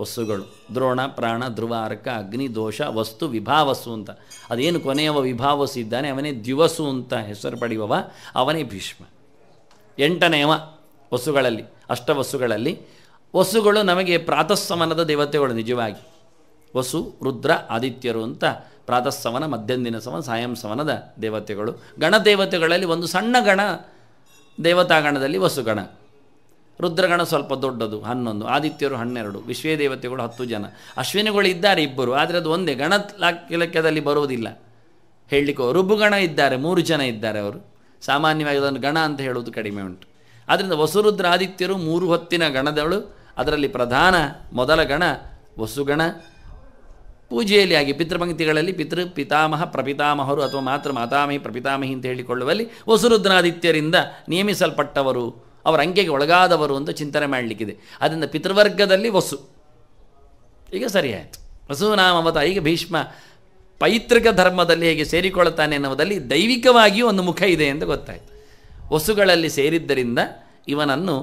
ವಸ್ಸುಗಳು ದ್ರೋಣ ಪ್ರಾಣ ಧ್ರುವ ಅರ್ಕ ಅಗ್ನಿ ದೋಷ ವಸ್ತು ವಿಭಾವಸ್ಸು ಅಂತ ಅದೇನು ಕೊನೆಯವ ವಿಭಾವಸ್ಸು ಇದ್ದಾನೆ ಅವನೇ ದ್ವಿವಸು ಅಂತ ಹೆಸರು ಪಡೆಯುವವ ಅವನೇ ಭೀಷ್ಮ ಎಂಟನೆಯವ ವಸುಗಳಲ್ಲಿ ಅಷ್ಟ ವಸುಗಳು ನಮಗೆ ಪ್ರಾತಸ್ಸಮನದ ದೇವತೆಗಳು ನಿಜವಾಗಿ ವಸು ರುದ್ರ ಆದಿತ್ಯರು ಅಂತ ಪ್ರಾತಸ್ಸವನ ಮಧ್ಯಂದಿನ ಸಾಯಂ ಸಾಯಂಸವನದ ದೇವತೆಗಳು ಗಣದೇವತೆಗಳಲ್ಲಿ ಒಂದು ಸಣ್ಣ ಗಣ ದೇವತಾಗಣದಲ್ಲಿ ವಸುಗಣ ರುದ್ರಗಣ ಸ್ವಲ್ಪ ದೊಡ್ಡದು ಹನ್ನೊಂದು ಆದಿತ್ಯರು ಹನ್ನೆರಡು ವಿಶ್ವೇ ದೇವತೆಗಳು ಹತ್ತು ಜನ ಅಶ್ವಿನಿಗಳು ಇದ್ದಾರೆ ಇಬ್ಬರು ಆದರೆ ಅದು ಒಂದೇ ಗಣ ಲೆಕ್ಕದಲ್ಲಿ ಬರುವುದಿಲ್ಲ ಹೇಳಲಿಕ್ಕೆ ರುಬ್ಬುಗಣ ಇದ್ದಾರೆ ಮೂರು ಜನ ಇದ್ದಾರೆ ಅವರು ಸಾಮಾನ್ಯವಾಗಿ ಅದನ್ನು ಗಣ ಅಂತ ಹೇಳುವುದು ಕಡಿಮೆ ಉಂಟು ಆದ್ದರಿಂದ ವಸುರುದ್ರ ಆದಿತ್ಯರು ಮೂರು ಹೊತ್ತಿನ ಗಣದಳು ಅದರಲ್ಲಿ ಪ್ರಧಾನ ಮೊದಲ ಗಣ ವಸುಗಣ ಪೂಜೆಯಲ್ಲಿ ಆಗಿ ಪಿತೃಪಂಕ್ತಿಗಳಲ್ಲಿ ಪಿತೃ ಪಿತಾಮಹ ಪ್ರಪಿತಾಮಹರು ಅಥವಾ ಮಾತೃ ಮಾತಾಮಹಿ ಪ್ರಪಿತಾಮಹಿ ಅಂತ ಹೇಳಿಕೊಳ್ಳುವಲ್ಲಿ ವಸುರುದ್ರಾದಿತ್ಯರಿಂದ ನಿಯಮಿಸಲ್ಪಟ್ಟವರು ಅವರ ಅಂಕೆಗೆ ಒಳಗಾದವರು ಅಂತ ಚಿಂತನೆ ಮಾಡಲಿಕ್ಕಿದೆ ಅದರಿಂದ ಪಿತೃವರ್ಗದಲ್ಲಿ ವಸು ಈಗ ಸರಿ ಆಯಿತು ವಸುನಾಮವತ ಈಗ ಭೀಷ್ಮ ಪೈತೃಕ ಧರ್ಮದಲ್ಲಿ ಹೇಗೆ ಸೇರಿಕೊಳ್ಳುತ್ತಾನೆ ಎನ್ನುವುದಲ್ಲಿ ದೈವಿಕವಾಗಿಯೂ ಒಂದು ಮುಖ ಇದೆ ಎಂದು ಗೊತ್ತಾಯಿತು ವಸುಗಳಲ್ಲಿ ಸೇರಿದ್ದರಿಂದ ಇವನನ್ನು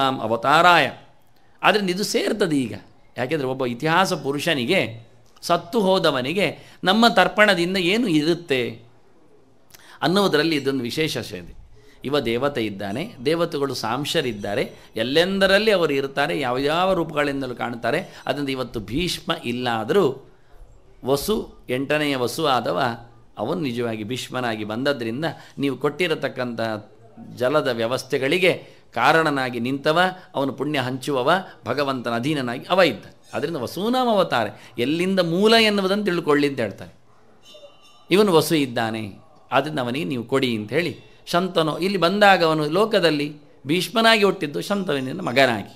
ನಾಮ ಅವತಾರಾಯ ಆದ್ದರಿಂದ ಇದು ಸೇರ್ತದೆ ಈಗ ಯಾಕೆಂದರೆ ಒಬ್ಬ ಇತಿಹಾಸ ಪುರುಷನಿಗೆ ಸತ್ತು ಹೋದವನಿಗೆ ನಮ್ಮ ತರ್ಪಣದಿಂದ ಏನು ಇರುತ್ತೆ ಅನ್ನುವುದರಲ್ಲಿ ಇದೊಂದು ವಿಶೇಷ ಶೈಲಿ ಇವ ದೇವತೆ ಇದ್ದಾನೆ ದೇವತೆಗಳು ಸಾಂಶರಿದ್ದಾರೆ ಎಲ್ಲೆಂದರಲ್ಲಿ ಅವರು ಇರ್ತಾರೆ ಯಾವ ಯಾವ ರೂಪಗಳಿಂದಲೂ ಕಾಣುತ್ತಾರೆ ಅದರಿಂದ ಇವತ್ತು ಭೀಷ್ಮ ಇಲ್ಲಾದರೂ ವಸು ಎಂಟನೆಯ ವಸು ಆದವ ಅವನು ನಿಜವಾಗಿ ಭೀಷ್ಮನಾಗಿ ಬಂದದ್ರಿಂದ ನೀವು ಕೊಟ್ಟಿರತಕ್ಕಂಥ ಜಲದ ವ್ಯವಸ್ಥೆಗಳಿಗೆ ಕಾರಣನಾಗಿ ನಿಂತವ ಅವನು ಪುಣ್ಯ ಹಂಚುವವ ಭಗವಂತನ ಅಧೀನನಾಗಿ ಅವ ಇದ್ದ ಅದರಿಂದ ವಸೂನಾಮ ಅವತಾರ ಎಲ್ಲಿಂದ ಮೂಲ ಎನ್ನುವುದನ್ನು ತಿಳ್ಕೊಳ್ಳಿ ಅಂತ ಹೇಳ್ತಾರೆ ಇವನು ವಸು ಇದ್ದಾನೆ ಆದ್ದರಿಂದ ಅವನಿಗೆ ನೀವು ಕೊಡಿ ಅಂತ ಹೇಳಿ ಶಂತನು ಇಲ್ಲಿ ಬಂದಾಗ ಅವನು ಲೋಕದಲ್ಲಿ ಭೀಷ್ಮನಾಗಿ ಹುಟ್ಟಿದ್ದು ಶಂತವಿನ ಮಗನಾಗಿ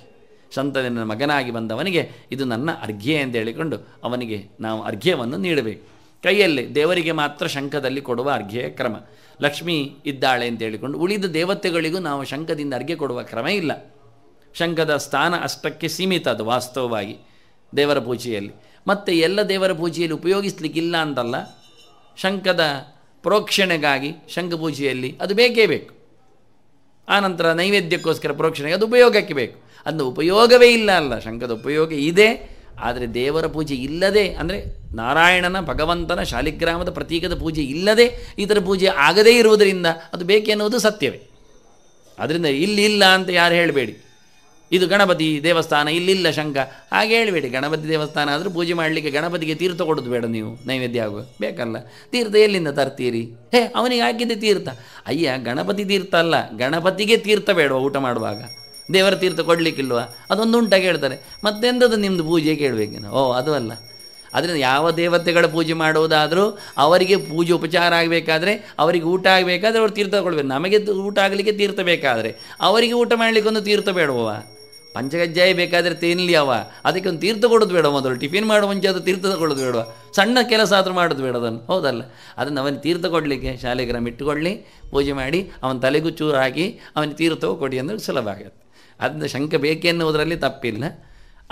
ಶಂತವಿನ ಮಗನಾಗಿ ಬಂದವನಿಗೆ ಇದು ನನ್ನ ಅರ್ಘ್ಯ ಅಂತ ಹೇಳಿಕೊಂಡು ಅವನಿಗೆ ನಾವು ಅರ್ಘ್ಯವನ್ನು ನೀಡಬೇಕು ಕೈಯಲ್ಲಿ ದೇವರಿಗೆ ಮಾತ್ರ ಶಂಖದಲ್ಲಿ ಕೊಡುವ ಅರ್ಘ್ಯ ಕ್ರಮ ಲಕ್ಷ್ಮಿ ಇದ್ದಾಳೆ ಅಂತ ಹೇಳಿಕೊಂಡು ಉಳಿದ ದೇವತೆಗಳಿಗೂ ನಾವು ಶಂಖದಿಂದ ಅರ್ಘ್ಯ ಕೊಡುವ ಕ್ರಮ ಇಲ್ಲ ಶಂಖದ ಸ್ಥಾನ ಅಷ್ಟಕ್ಕೆ ಸೀಮಿತ ಅದು ವಾಸ್ತವವಾಗಿ ದೇವರ ಪೂಜೆಯಲ್ಲಿ ಮತ್ತು ಎಲ್ಲ ದೇವರ ಪೂಜೆಯಲ್ಲಿ ಉಪಯೋಗಿಸ್ಲಿಕ್ಕಿಲ್ಲ ಅಂತಲ್ಲ ಶಂಕದ ಪ್ರೋಕ್ಷಣೆಗಾಗಿ ಶಂಖ ಪೂಜೆಯಲ್ಲಿ ಅದು ಬೇಕೇ ಬೇಕು ಆನಂತರ ನೈವೇದ್ಯಕ್ಕೋಸ್ಕರ ಪ್ರೋಕ್ಷಣೆಗೆ ಅದು ಉಪಯೋಗಕ್ಕೆ ಬೇಕು ಅದನ್ನು ಉಪಯೋಗವೇ ಇಲ್ಲ ಅಲ್ಲ ಶಂಖದ ಉಪಯೋಗ ಇದೆ ಆದರೆ ದೇವರ ಪೂಜೆ ಇಲ್ಲದೆ ಅಂದರೆ ನಾರಾಯಣನ ಭಗವಂತನ ಶಾಲಿಗ್ರಾಮದ ಪ್ರತೀಕದ ಪೂಜೆ ಇಲ್ಲದೆ ಇದರ ಪೂಜೆ ಆಗದೇ ಇರುವುದರಿಂದ ಅದು ಬೇಕೆನ್ನುವುದು ಸತ್ಯವೇ ಅದರಿಂದ ಇಲ್ಲಿ ಇಲ್ಲ ಅಂತ ಯಾರು ಹೇಳಬೇಡಿ ಇದು ಗಣಪತಿ ದೇವಸ್ಥಾನ ಇಲ್ಲಿಲ್ಲ ಶಂಕ ಹಾಗೆ ಹೇಳಬೇಡಿ ಗಣಪತಿ ದೇವಸ್ಥಾನ ಆದರೂ ಪೂಜೆ ಮಾಡಲಿಕ್ಕೆ ಗಣಪತಿಗೆ ತೀರ್ಥ ಕೊಡೋದು ಬೇಡ ನೀವು ನೈವೇದ್ಯ ಆಗುವ ಬೇಕಲ್ಲ ತೀರ್ಥ ಎಲ್ಲಿಂದ ತರ್ತೀರಿ ಹೇ ಅವನಿಗೆ ಹಾಕಿದ್ದೆ ತೀರ್ಥ ಅಯ್ಯ ಗಣಪತಿ ತೀರ್ಥ ಅಲ್ಲ ಗಣಪತಿಗೆ ತೀರ್ಥ ಬೇಡವ ಊಟ ಮಾಡುವಾಗ ದೇವರ ತೀರ್ಥ ಕೊಡಲಿಕ್ಕಿಲ್ವ ಅದೊಂದು ಉಂಟ ಕೇಳ್ತಾರೆ ಮತ್ತೆಂದದ್ದು ನಿಮ್ಮದು ಪೂಜೆ ಕೇಳಬೇಕು ನಾವು ಓ ಅದು ಅಲ್ಲ ಅದರಿಂದ ಯಾವ ದೇವತೆಗಳ ಪೂಜೆ ಮಾಡುವುದಾದರೂ ಅವರಿಗೆ ಪೂಜೆ ಉಪಚಾರ ಆಗಬೇಕಾದ್ರೆ ಅವರಿಗೆ ಊಟ ಆಗಬೇಕಾದ್ರೆ ಅವರು ತೀರ್ಥ ಕೊಡಬೇಕು ನಮಗೆ ಊಟ ಆಗಲಿಕ್ಕೆ ತೀರ್ಥ ಬೇಕಾದರೆ ಅವರಿಗೆ ಊಟ ಮಾಡಲಿಕ್ಕೊಂದು ತೀರ್ಥ ಬೇಡವಾ ಪಂಚಗಜ್ಜಾಯೇ ಬೇಕಾದರೆ ತಿನ್ನಲಿ ಅವ ಅದಕ್ಕೆ ಒಂದು ತೀರ್ಥ ಕೊಡೋದು ಬೇಡ ಮೊದಲು ಟಿಫಿನ್ ಮಾಡೋ ಮುಂಚೆ ಅದು ತೀರ್ಥ ತಗೊಳ್ಳೋದು ಬೇಡ ಸಣ್ಣ ಕೆಲಸ ಆದರೂ ಮಾಡೋದು ಬೇಡ ಅದನ್ನು ಹೌದಲ್ಲ ಅದನ್ನು ಅವನಿಗೆ ತೀರ್ಥ ಕೊಡಲಿಕ್ಕೆ ಶಾಲೆಗ್ರಾಮ ಇಟ್ಟುಕೊಳ್ಳಿ ಪೂಜೆ ಮಾಡಿ ಅವನ ತಲೆಗೂ ಚೂರು ಹಾಕಿ ಅವನಿಗೆ ತೀರ್ಥವು ಕೊಡಿ ಅಂದರೆ ಸುಲಭ ಆಗುತ್ತೆ ಅದನ್ನ ಶಂಕೆ ಬೇಕೆನ್ನುವುದರಲ್ಲಿ ತಪ್ಪಿಲ್ಲ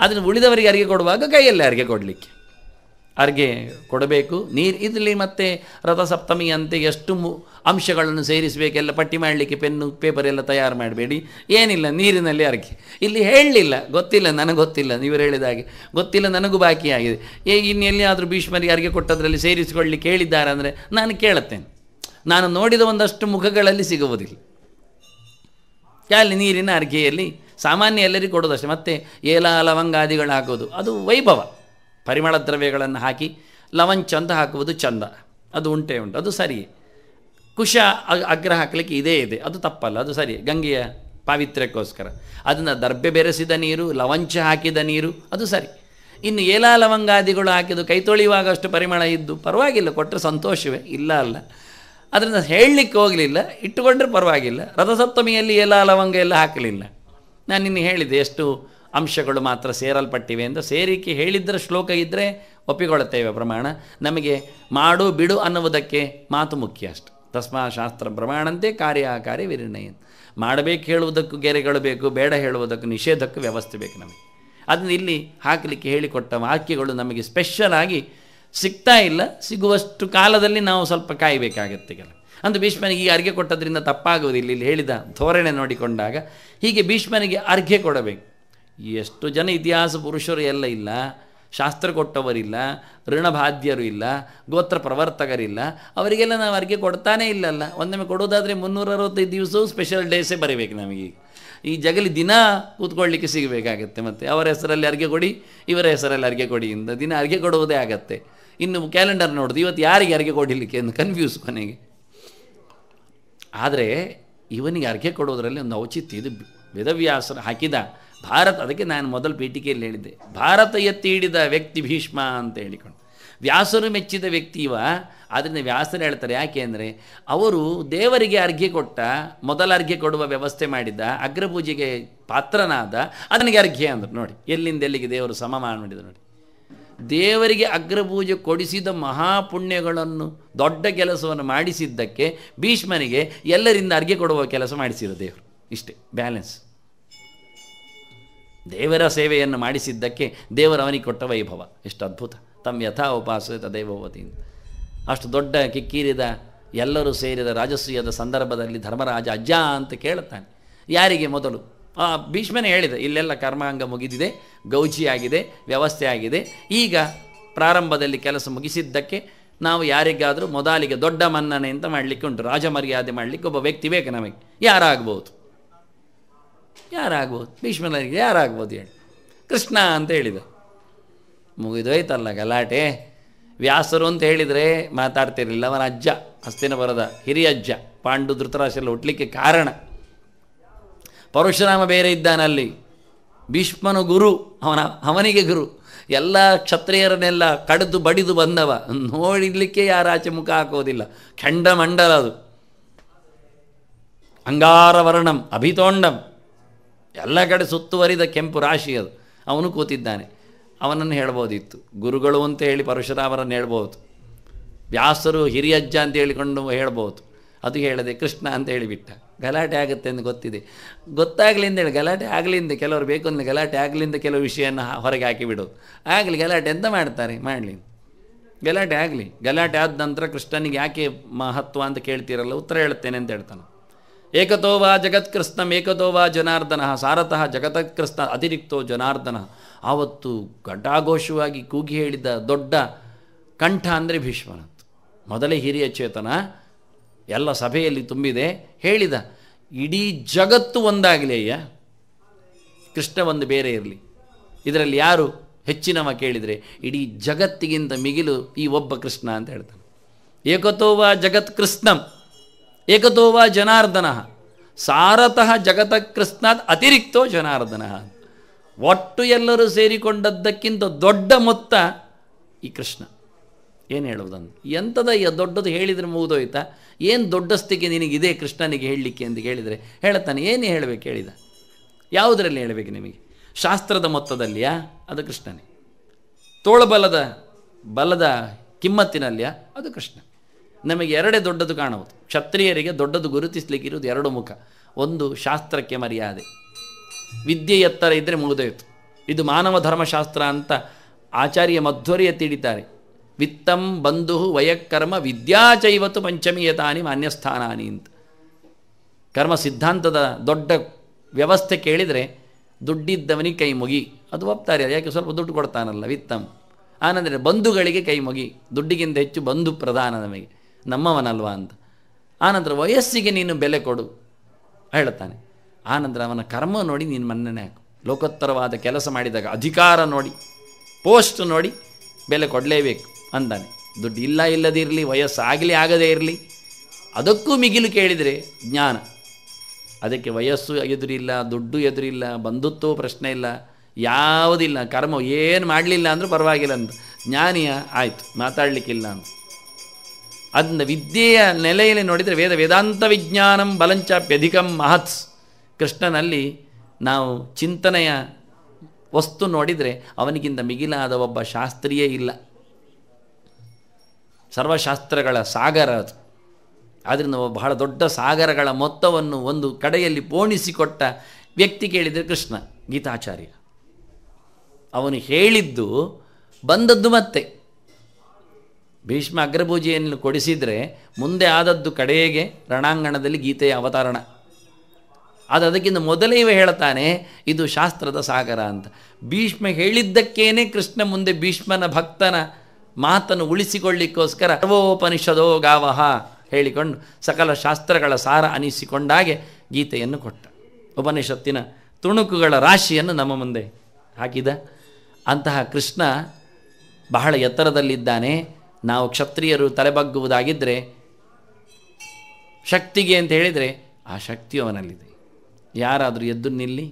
ಅದನ್ನು ಉಳಿದವರಿಗೆ ಅರಿಗೆ ಕೊಡುವಾಗ ಕೈಯಲ್ಲಿ ಅರಿಗೆ ಕೊಡಲಿಕ್ಕೆ ಅರ್ಗೆ ಕೊಡಬೇಕು ನೀರು ಇದರಲ್ಲಿ ಮತ್ತೆ ರಥಸಪ್ತಮಿಯಂತೆ ಎಷ್ಟು ಅಂಶಗಳನ್ನು ಸೇರಿಸಬೇಕೆಲ್ಲ ಪಟ್ಟಿ ಮಾಡಲಿಕ್ಕೆ ಪೆನ್ನು ಪೇಪರ್ ಎಲ್ಲ ತಯಾರು ಮಾಡಬೇಡಿ ಏನಿಲ್ಲ ನೀರಿನಲ್ಲಿ ಅರ್ಗೆ ಇಲ್ಲಿ ಹೇಳಲಿಲ್ಲ ಗೊತ್ತಿಲ್ಲ ನನಗೆ ಗೊತ್ತಿಲ್ಲ ನೀವು ಹೇಳಿದ ಹಾಗೆ ಗೊತ್ತಿಲ್ಲ ನನಗೂ ಬಾಕಿ ಆಗಿದೆ ಈಗ ಇನ್ನೆಲ್ಲಿಯಾದರೂ ಭೀಷ್ಮರಿಗೆ ಅರ್ಗೆ ಕೊಟ್ಟದರಲ್ಲಿ ಸೇರಿಸಿಕೊಳ್ಳಿ ಕೇಳಿದ್ದಾರೆ ಅಂದರೆ ನಾನು ಕೇಳುತ್ತೇನೆ ನಾನು ನೋಡಿದ ಒಂದಷ್ಟು ಮುಖಗಳಲ್ಲಿ ಸಿಗುವುದಿಲ್ಲ ಅಲ್ಲಿ ನೀರಿನ ಅರ್ಗೆಯಲ್ಲಿ ಸಾಮಾನ್ಯ ಎಲ್ಲರಿಗೂ ಕೊಡೋದಷ್ಟೇ ಮತ್ತೆ ಏಲ ಲವಂಗಾದಿಗಳು ಹಾಕೋದು ಅದು ವೈಭವ ಪರಿಮಳ ದ್ರವ್ಯಗಳನ್ನು ಹಾಕಿ ಲವಂಚ ಅಂತ ಹಾಕುವುದು ಚಂದ ಅದು ಉಂಟೆ ಉಂಟು ಅದು ಸರಿ ಕುಶ ಅಗ್ರ ಹಾಕಲಿಕ್ಕೆ ಇದೇ ಇದೆ ಅದು ತಪ್ಪಲ್ಲ ಅದು ಸರಿ ಗಂಗೆಯ ಪಾವಿತ್ರ್ಯಕ್ಕೋಸ್ಕರ ಅದನ್ನು ದರ್ಬೆ ಬೆರೆಸಿದ ನೀರು ಲವಂಚ ಹಾಕಿದ ನೀರು ಅದು ಸರಿ ಇನ್ನು ಏಲಾ ಲವಂಗಾದಿಗಳು ಹಾಕಿದ್ದು ಕೈ ಅಷ್ಟು ಪರಿಮಳ ಇದ್ದು ಪರವಾಗಿಲ್ಲ ಕೊಟ್ಟರೆ ಸಂತೋಷವೇ ಇಲ್ಲ ಅಲ್ಲ ಅದರಿಂದ ಹೇಳಲಿಕ್ಕೆ ಹೋಗಲಿಲ್ಲ ಇಟ್ಟುಕೊಂಡ್ರೆ ಪರವಾಗಿಲ್ಲ ರಥಸಪ್ತಮಿಯಲ್ಲಿ ಏಲಾ ಲವಂಗ ಎಲ್ಲ ಹಾಕಲಿಲ್ಲ ನಾನು ನಿನ್ನೆ ಹೇಳಿದೆ ಎಷ್ಟು ಅಂಶಗಳು ಮಾತ್ರ ಸೇರಲ್ಪಟ್ಟಿವೆ ಎಂದು ಸೇರಿಕೆ ಹೇಳಿದ್ದರ ಶ್ಲೋಕ ಇದ್ದರೆ ಒಪ್ಪಿಕೊಳ್ಳುತ್ತೇವೆ ಪ್ರಮಾಣ ನಮಗೆ ಮಾಡು ಬಿಡು ಅನ್ನುವುದಕ್ಕೆ ಮಾತು ಮುಖ್ಯ ಅಷ್ಟು ತಸ್ಮಾ ಶಾಸ್ತ್ರ ಪ್ರಮಾಣಂತೆ ಕಾರ್ಯ ವಿನಿರ್ಣಯ ಮಾಡಬೇಕು ಹೇಳುವುದಕ್ಕೂ ಗೆರೆಗಳು ಬೇಕು ಬೇಡ ಹೇಳುವುದಕ್ಕೂ ನಿಷೇಧಕ್ಕೂ ವ್ಯವಸ್ಥೆ ಬೇಕು ನಮಗೆ ಅದನ್ನು ಇಲ್ಲಿ ಹಾಕಲಿಕ್ಕೆ ಹೇಳಿಕೊಟ್ಟ ವಾಕ್ಯಗಳು ನಮಗೆ ಸ್ಪೆಷಲ್ ಆಗಿ ಸಿಗ್ತಾ ಇಲ್ಲ ಸಿಗುವಷ್ಟು ಕಾಲದಲ್ಲಿ ನಾವು ಸ್ವಲ್ಪ ಕಾಯಬೇಕಾಗತ್ತೆ ಕೆಲವು ಅಂದು ಭೀಷ್ಮನಿಗೆ ಈ ಅರ್ಘ್ಯ ಕೊಟ್ಟದ್ರಿಂದ ತಪ್ಪಾಗುವುದಿಲ್ಲ ಇಲ್ಲಿ ಹೇಳಿದ ಧೋರಣೆ ನೋಡಿಕೊಂಡಾಗ ಹೀಗೆ ಭೀಷ್ಮನಿಗೆ ಅರ್ಘ್ಯ ಕೊಡಬೇಕು ಎಷ್ಟು ಜನ ಇತಿಹಾಸ ಪುರುಷರು ಎಲ್ಲ ಇಲ್ಲ ಶಾಸ್ತ್ರ ಕೊಟ್ಟವರಿಲ್ಲ ಋಣಬಾಧ್ಯರು ಇಲ್ಲ ಗೋತ್ರ ಪ್ರವರ್ತಕರಿಲ್ಲ ಅವರಿಗೆಲ್ಲ ನಾವು ಅರ್ಗೆ ಕೊಡ್ತಾನೇ ಇಲ್ಲಲ್ಲ ಒಂದೊಮ್ಮೆ ಕೊಡೋದಾದರೆ ಮುನ್ನೂರ ಅರವತ್ತೈದು ದಿವಸವೂ ಸ್ಪೆಷಲ್ ಡೇಸೇ ಬರೀಬೇಕು ನಮಗೆ ಈ ಜಗಲಿ ದಿನ ಕೂತ್ಕೊಳ್ಳಿಕ್ಕೆ ಸಿಗಬೇಕಾಗತ್ತೆ ಮತ್ತು ಅವರ ಹೆಸರಲ್ಲಿ ಅರ್ಗೆ ಕೊಡಿ ಇವರ ಹೆಸರಲ್ಲಿ ಅರ್ಗೆ ಕೊಡಿ ಇಂದ ದಿನ ಅರ್ಗೆ ಕೊಡುವುದೇ ಆಗತ್ತೆ ಇನ್ನು ಕ್ಯಾಲೆಂಡರ್ ನೋಡೋದು ಇವತ್ತು ಯಾರಿಗೆ ಅರ್ಗೆ ಕೊಡಿಲಿಕ್ಕೆ ಅಂತ ಕನ್ಫ್ಯೂಸ್ ಕೊನೆಗೆ ಆದರೆ ಇವನಿಗೆ ಅರ್ಗೆ ಕೊಡೋದರಲ್ಲಿ ಒಂದು ಔಚಿತ್ಯ ಇದು ವೇದವ್ಯಾಸರು ಹಾಕಿದ ಭಾರತ ಅದಕ್ಕೆ ನಾನು ಮೊದಲು ಪೀಠಿಕೆಯಲ್ಲಿ ಹೇಳಿದ್ದೆ ಭಾರತ ಎತ್ತಿ ಹಿಡಿದ ವ್ಯಕ್ತಿ ಭೀಷ್ಮ ಅಂತ ಹೇಳಿಕೊಂಡು ವ್ಯಾಸರು ಮೆಚ್ಚಿದ ವ್ಯಕ್ತಿ ಇವ ಆದ್ದರಿಂದ ವ್ಯಾಸರು ಹೇಳ್ತಾರೆ ಯಾಕೆ ಅಂದರೆ ಅವರು ದೇವರಿಗೆ ಅರ್ಘ್ಯ ಕೊಟ್ಟ ಮೊದಲ ಅರ್ಘ್ಯ ಕೊಡುವ ವ್ಯವಸ್ಥೆ ಮಾಡಿದ್ದ ಅಗ್ರಪೂಜೆಗೆ ಪಾತ್ರನಾದ ಅದನಿಗೆ ಅರ್ಘ್ಯ ಅಂದರು ನೋಡಿ ಎಲ್ಲಿಂದ ಎಲ್ಲಿಗೆ ದೇವರು ಸಮ ಮಾಡಿದ ನೋಡಿ ದೇವರಿಗೆ ಅಗ್ರಪೂಜೆ ಕೊಡಿಸಿದ ಮಹಾಪುಣ್ಯಗಳನ್ನು ದೊಡ್ಡ ಕೆಲಸವನ್ನು ಮಾಡಿಸಿದ್ದಕ್ಕೆ ಭೀಷ್ಮನಿಗೆ ಎಲ್ಲರಿಂದ ಅರ್ಘ್ಯ ಕೊಡುವ ಕೆಲಸ ಮಾಡಿಸಿದ ದೇವರು ಇಷ್ಟೇ ಬ್ಯಾಲೆನ್ಸ್ ದೇವರ ಸೇವೆಯನ್ನು ಮಾಡಿಸಿದ್ದಕ್ಕೆ ದೇವರವನಿಗೆ ಕೊಟ್ಟ ವೈಭವ ಎಷ್ಟು ಅದ್ಭುತ ತಮ್ಮ ಯಥಾ ಉಪಾಸ ತದೇವವತಿ ಅಷ್ಟು ದೊಡ್ಡ ಕಿಕ್ಕೀರಿದ ಎಲ್ಲರೂ ಸೇರಿದ ರಾಜಸೂಯದ ಸಂದರ್ಭದಲ್ಲಿ ಧರ್ಮರಾಜ ಅಜ್ಜ ಅಂತ ಕೇಳುತ್ತಾನೆ ಯಾರಿಗೆ ಮೊದಲು ಆ ಭೀಷ್ಮನೇ ಹೇಳಿದೆ ಇಲ್ಲೆಲ್ಲ ಕರ್ಮಾಂಗ ಮುಗಿದಿದೆ ಗೌಜಿಯಾಗಿದೆ ವ್ಯವಸ್ಥೆ ಆಗಿದೆ ಈಗ ಪ್ರಾರಂಭದಲ್ಲಿ ಕೆಲಸ ಮುಗಿಸಿದ್ದಕ್ಕೆ ನಾವು ಯಾರಿಗಾದರೂ ಮೊದಲಿಗೆ ದೊಡ್ಡ ಮನ್ನಣೆ ಅಂತ ಮಾಡಲಿಕ್ಕೆ ಉಂಟು ರಾಜಮರ್ಯಾದೆ ಮಾಡಲಿಕ್ಕೆ ಒಬ್ಬ ವ್ಯಕ್ತಿ ಬೇಕು ನಮಗೆ ಯಾರಾಗ್ಬೋದು ಯಾರಾಗ್ಬೋದು ಭೀಷ್ಮನಿಗೆ ಯಾರಾಗ್ಬೋದು ಹೇಳಿ ಕೃಷ್ಣ ಅಂತ ಹೇಳಿದ ಮುಗಿದೋಯ್ತಲ್ಲ ಗಲಾಟೆ ವ್ಯಾಸರು ಅಂತ ಹೇಳಿದರೆ ಮಾತಾಡ್ತಿರಲಿಲ್ಲ ಅವನ ಅಜ್ಜ ಹಸ್ತಿನ ಬರದ ಹಿರಿಯ ಅಜ್ಜ ಪಾಂಡು ಧೃತರಾಶಿಯಲ್ಲಿ ಹುಟ್ಟಲಿಕ್ಕೆ ಕಾರಣ ಪರಶುರಾಮ ಬೇರೆ ಇದ್ದಾನಲ್ಲಿ ಭೀಷ್ಮನು ಗುರು ಅವನ ಅವನಿಗೆ ಗುರು ಎಲ್ಲ ಕ್ಷತ್ರಿಯರನ್ನೆಲ್ಲ ಕಡಿದು ಬಡಿದು ಬಂದವ ನೋಡಿಲಿಕ್ಕೆ ಯಾರು ಆಚೆ ಮುಖ ಹಾಕೋದಿಲ್ಲ ಖಂಡಮಂಡಲ ಅದು ಅಂಗಾರವರ್ಣಂ ಅಭಿತೋಂಡಂ ಎಲ್ಲ ಕಡೆ ಸುತ್ತುವರಿದ ಕೆಂಪು ರಾಶಿ ಅದು ಅವನು ಕೂತಿದ್ದಾನೆ ಅವನನ್ನು ಹೇಳ್ಬೋದಿತ್ತು ಗುರುಗಳು ಅಂತ ಹೇಳಿ ಪರಶುರಾಮರನ್ನು ಹೇಳ್ಬೋದು ವ್ಯಾಸರು ಹಿರಿಯಜ್ಜ ಅಂತ ಹೇಳಿಕೊಂಡು ಹೇಳ್ಬೋದು ಅದು ಹೇಳಿದೆ ಕೃಷ್ಣ ಅಂತ ಹೇಳಿಬಿಟ್ಟ ಗಲಾಟೆ ಆಗುತ್ತೆ ಅಂತ ಗೊತ್ತಿದೆ ಗೊತ್ತಾಗಲಿಂದ ಹೇಳಿ ಗಲಾಟೆ ಆಗಲಿಂದ ಕೆಲವರು ಬೇಕು ಅಂದರೆ ಗಲಾಟೆ ಆಗಲಿಂದ ಕೆಲವು ವಿಷಯವನ್ನು ಹೊರಗೆ ಹಾಕಿ ಬಿಡೋದು ಆಗಲಿ ಗಲಾಟೆ ಅಂತ ಮಾಡ್ತಾರೆ ಮಾಡಲಿ ಗಲಾಟೆ ಆಗಲಿ ಗಲಾಟೆ ಆದ ನಂತರ ಕೃಷ್ಣನಿಗೆ ಯಾಕೆ ಮಹತ್ವ ಅಂತ ಕೇಳ್ತೀರಲ್ಲ ಉತ್ತರ ಹೇಳ್ತೇನೆ ಅಂತ ಹೇಳ್ತಾನೆ ಏಕತೋ ವಾ ಜಗತ್ಕೃಷ್ಣಂ ಏಕತೋ ವಾ ಜನಾರ್ದನ ಸಾರತಃ ಜಗತ್ಕೃಷ್ಣ ಅತಿರಿಕ್ತೋ ಜನಾರ್ದನ ಆವತ್ತು ಘಟಾಘೋಷವಾಗಿ ಕೂಗಿ ಹೇಳಿದ ದೊಡ್ಡ ಕಂಠ ಅಂದರೆ ಭೀಷ್ಮನಂತ ಮೊದಲೇ ಹಿರಿಯ ಚೇತನ ಎಲ್ಲ ಸಭೆಯಲ್ಲಿ ತುಂಬಿದೆ ಹೇಳಿದ ಇಡೀ ಜಗತ್ತು ಒಂದಾಗಲಿ ಅಯ್ಯ ಕೃಷ್ಣ ಒಂದು ಬೇರೆ ಇರಲಿ ಇದರಲ್ಲಿ ಯಾರು ಹೆಚ್ಚಿನವ ಕೇಳಿದರೆ ಇಡೀ ಜಗತ್ತಿಗಿಂತ ಮಿಗಿಲು ಈ ಒಬ್ಬ ಕೃಷ್ಣ ಅಂತ ಹೇಳ್ತಾನೆ ಏಕತೋವಾ ಜಗತ್ ಕೃಷ್ಣಂ ಏಕತೋವ ಜನಾರ್ದನ ಸಾರತಃ ಜಗತ ಕೃಷ್ಣಾತ್ ಅತಿರಿಕ್ತೋ ಜನಾರ್ದನ ಒಟ್ಟು ಎಲ್ಲರೂ ಸೇರಿಕೊಂಡದ್ದಕ್ಕಿಂತ ದೊಡ್ಡ ಮೊತ್ತ ಈ ಕೃಷ್ಣ ಏನು ಹೇಳುವುದನ್ನು ಎಂಥದ ದೊಡ್ಡದು ಹೇಳಿದರೆ ಮುಗಿದೋಯ್ತಾ ಏನು ದೊಡ್ಡಸ್ತಿಕೆ ನಿನಗಿದೆ ಕೃಷ್ಣನಿಗೆ ಹೇಳಲಿಕ್ಕೆ ಎಂದು ಹೇಳಿದರೆ ಹೇಳ್ತಾನೆ ಏನು ಹೇಳಬೇಕು ಹೇಳಿದ ಯಾವುದರಲ್ಲಿ ಹೇಳಬೇಕು ನಿಮಗೆ ಶಾಸ್ತ್ರದ ಮೊತ್ತದಲ್ಲಿಯಾ ಅದು ಕೃಷ್ಣನೇ ತೋಳಬಲದ ಬಲದ ಕಿಮ್ಮತ್ತಿನಲ್ಲಿಯಾ ಅದು ಕೃಷ್ಣ ನಮಗೆ ಎರಡೇ ದೊಡ್ಡದು ಕಾಣುವುದು ಕ್ಷತ್ರಿಯರಿಗೆ ದೊಡ್ಡದು ಗುರುತಿಸ್ಲಿಕ್ಕಿರುವುದು ಎರಡು ಮುಖ ಒಂದು ಶಾಸ್ತ್ರಕ್ಕೆ ಮರ್ಯಾದೆ ವಿದ್ಯೆ ಎತ್ತರ ಇದ್ದರೆ ಮುಗಿದೋಯಿತು ಇದು ಮಾನವ ಧರ್ಮಶಾಸ್ತ್ರ ಅಂತ ಆಚಾರ್ಯ ಮಧ್ವರಿಯ ತಿಳಿತಾರೆ ವಿತ್ತಂ ಬಂಧು ವಯಕ್ಕರ್ಮ ವಿದ್ಯಾಚೈವತ್ತು ಪಂಚಮೀಯತಾನಿ ಮಾನ್ಯಸ್ಥಾನಾನಿ ಅಂತ ಕರ್ಮ ಸಿದ್ಧಾಂತದ ದೊಡ್ಡ ವ್ಯವಸ್ಥೆ ಕೇಳಿದರೆ ದುಡ್ಡಿದ್ದವನಿಗೆ ಕೈ ಮುಗಿ ಅದು ಒಪ್ತಾರೆ ಯಾಕೆ ಸ್ವಲ್ಪ ದುಡ್ಡು ಕೊಡ್ತಾನಲ್ಲ ವಿತ್ತಂ ಆನಂದರೆ ಬಂಧುಗಳಿಗೆ ಕೈ ಮುಗಿ ದುಡ್ಡಿಗಿಂತ ಹೆಚ್ಚು ಬಂಧು ಪ್ರಧಾನ ನಮಗೆ ನಮ್ಮವನಲ್ವಾ ಅಂತ ಆನಂತರ ವಯಸ್ಸಿಗೆ ನೀನು ಬೆಲೆ ಕೊಡು ಹೇಳುತ್ತಾನೆ ಆನಂತರ ಅವನ ಕರ್ಮ ನೋಡಿ ನೀನು ಮನ್ನಣೆ ಹಾಕು ಲೋಕೋತ್ತರವಾದ ಕೆಲಸ ಮಾಡಿದಾಗ ಅಧಿಕಾರ ನೋಡಿ ಪೋಸ್ಟ್ ನೋಡಿ ಬೆಲೆ ಕೊಡಲೇಬೇಕು ಅಂದಾನೆ ದುಡ್ಡು ಇಲ್ಲ ಇಲ್ಲದೇ ಇರಲಿ ವಯಸ್ಸಾಗಲಿ ಆಗದೇ ಇರಲಿ ಅದಕ್ಕೂ ಮಿಗಿಲು ಕೇಳಿದರೆ ಜ್ಞಾನ ಅದಕ್ಕೆ ವಯಸ್ಸು ಎದುರಿಲ್ಲ ದುಡ್ಡು ಎದುರಿಲ್ಲ ಬಂಧುತ್ವ ಪ್ರಶ್ನೆ ಇಲ್ಲ ಯಾವುದಿಲ್ಲ ಕರ್ಮ ಏನು ಮಾಡಲಿಲ್ಲ ಅಂದರೂ ಪರವಾಗಿಲ್ಲ ಅಂತ ಜ್ಞಾನಿಯ ಆಯಿತು ಮಾತಾಡಲಿಕ್ಕಿಲ್ಲ ಅಂತ ಅದನ್ನ ವಿದ್ಯೆಯ ನೆಲೆಯಲ್ಲಿ ನೋಡಿದರೆ ವೇದ ವೇದಾಂತ ವಿಜ್ಞಾನಂ ಬಲಂಚಾಪ್ಯಧಿಕಂ ಮಹತ್ಸ್ ಕೃಷ್ಣನಲ್ಲಿ ನಾವು ಚಿಂತನೆಯ ವಸ್ತು ನೋಡಿದರೆ ಅವನಿಗಿಂತ ಮಿಗಿಲಾದ ಒಬ್ಬ ಶಾಸ್ತ್ರೀಯೇ ಇಲ್ಲ ಸರ್ವಶಾಸ್ತ್ರಗಳ ಸಾಗರ ಅದು ಆದ್ದರಿಂದ ಬಹಳ ದೊಡ್ಡ ಸಾಗರಗಳ ಮೊತ್ತವನ್ನು ಒಂದು ಕಡೆಯಲ್ಲಿ ಪೋಣಿಸಿಕೊಟ್ಟ ವ್ಯಕ್ತಿ ಕೇಳಿದರೆ ಕೃಷ್ಣ ಗೀತಾಚಾರ್ಯ ಅವನು ಹೇಳಿದ್ದು ಬಂದದ್ದು ಮತ್ತೆ ಭೀಷ್ಮ ಅಗ್ರಭೂಜೆಯನ್ನು ಕೊಡಿಸಿದರೆ ಮುಂದೆ ಆದದ್ದು ಕಡೆಗೆ ರಣಾಂಗಣದಲ್ಲಿ ಗೀತೆಯ ಅವತರಣ ಅದು ಅದಕ್ಕಿಂತ ಮೊದಲೇ ಇವ ಹೇಳ್ತಾನೆ ಇದು ಶಾಸ್ತ್ರದ ಸಾಗರ ಅಂತ ಭೀಷ್ಮ ಹೇಳಿದ್ದಕ್ಕೇನೆ ಕೃಷ್ಣ ಮುಂದೆ ಭೀಷ್ಮನ ಭಕ್ತನ ಮಾತನ್ನು ಉಳಿಸಿಕೊಳ್ಳಿಕ್ಕೋಸ್ಕರ ಸರ್ವೋಪನಿಷದೋ ಗಾವಹ ಹೇಳಿಕೊಂಡು ಸಕಲ ಶಾಸ್ತ್ರಗಳ ಸಾರ ಅನಿಸಿಕೊಂಡಾಗೆ ಗೀತೆಯನ್ನು ಕೊಟ್ಟ ಉಪನಿಷತ್ತಿನ ತುಣುಕುಗಳ ರಾಶಿಯನ್ನು ನಮ್ಮ ಮುಂದೆ ಹಾಕಿದ ಅಂತಹ ಕೃಷ್ಣ ಬಹಳ ಎತ್ತರದಲ್ಲಿದ್ದಾನೆ ನಾವು ಕ್ಷತ್ರಿಯರು ತಲೆಬಗ್ಗುವುದಾಗಿದ್ದರೆ ಶಕ್ತಿಗೆ ಅಂತ ಹೇಳಿದರೆ ಆ ಶಕ್ತಿ ಅವನಲ್ಲಿದೆ ಯಾರಾದರೂ ಎದ್ದು ನಿಲ್ಲಿ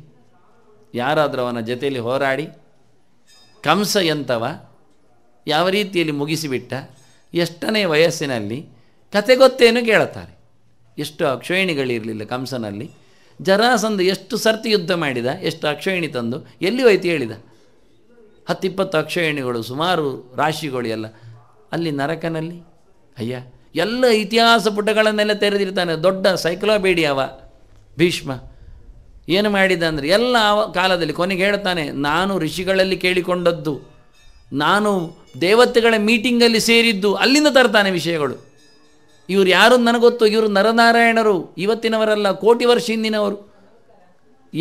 ಯಾರಾದರೂ ಅವನ ಜೊತೆಯಲ್ಲಿ ಹೋರಾಡಿ ಕಂಸ ಎಂತವ ಯಾವ ರೀತಿಯಲ್ಲಿ ಮುಗಿಸಿಬಿಟ್ಟ ಎಷ್ಟನೇ ವಯಸ್ಸಿನಲ್ಲಿ ಕತೆ ಗೊತ್ತೇನು ಕೇಳುತ್ತಾರೆ ಎಷ್ಟು ಅಕ್ಷಯಿಣಿಗಳಿರಲಿಲ್ಲ ಕಂಸನಲ್ಲಿ ಜರಾಸಂದು ಎಷ್ಟು ಸರ್ತಿ ಯುದ್ಧ ಮಾಡಿದ ಎಷ್ಟು ಅಕ್ಷಯಿಣಿ ತಂದು ಎಲ್ಲಿ ಹೋಯ್ತು ಹೇಳಿದ ಹತ್ತಿಪ್ಪತ್ತು ಅಕ್ಷಯಣಿಗಳು ಸುಮಾರು ರಾಶಿಗಳು ಎಲ್ಲ ಅಲ್ಲಿ ನರಕನಲ್ಲಿ ಅಯ್ಯ ಎಲ್ಲ ಇತಿಹಾಸ ಪುಟಗಳನ್ನೆಲ್ಲ ತೆರೆದಿರ್ತಾನೆ ದೊಡ್ಡ ಸೈಕ್ಲೋಬೇಡಿ ಭೀಷ್ಮ ಏನು ಮಾಡಿದ ಅಂದರೆ ಎಲ್ಲ ಕಾಲದಲ್ಲಿ ಕೊನೆಗೆ ಹೇಳ್ತಾನೆ ನಾನು ಋಷಿಗಳಲ್ಲಿ ಕೇಳಿಕೊಂಡದ್ದು ನಾನು ದೇವತೆಗಳ ಮೀಟಿಂಗಲ್ಲಿ ಸೇರಿದ್ದು ಅಲ್ಲಿಂದ ತರ್ತಾನೆ ವಿಷಯಗಳು ಇವ್ರು ಯಾರು ಗೊತ್ತು ಇವರು ನರನಾರಾಯಣರು ಇವತ್ತಿನವರಲ್ಲ ಕೋಟಿ ವರ್ಷ ಹಿಂದಿನವರು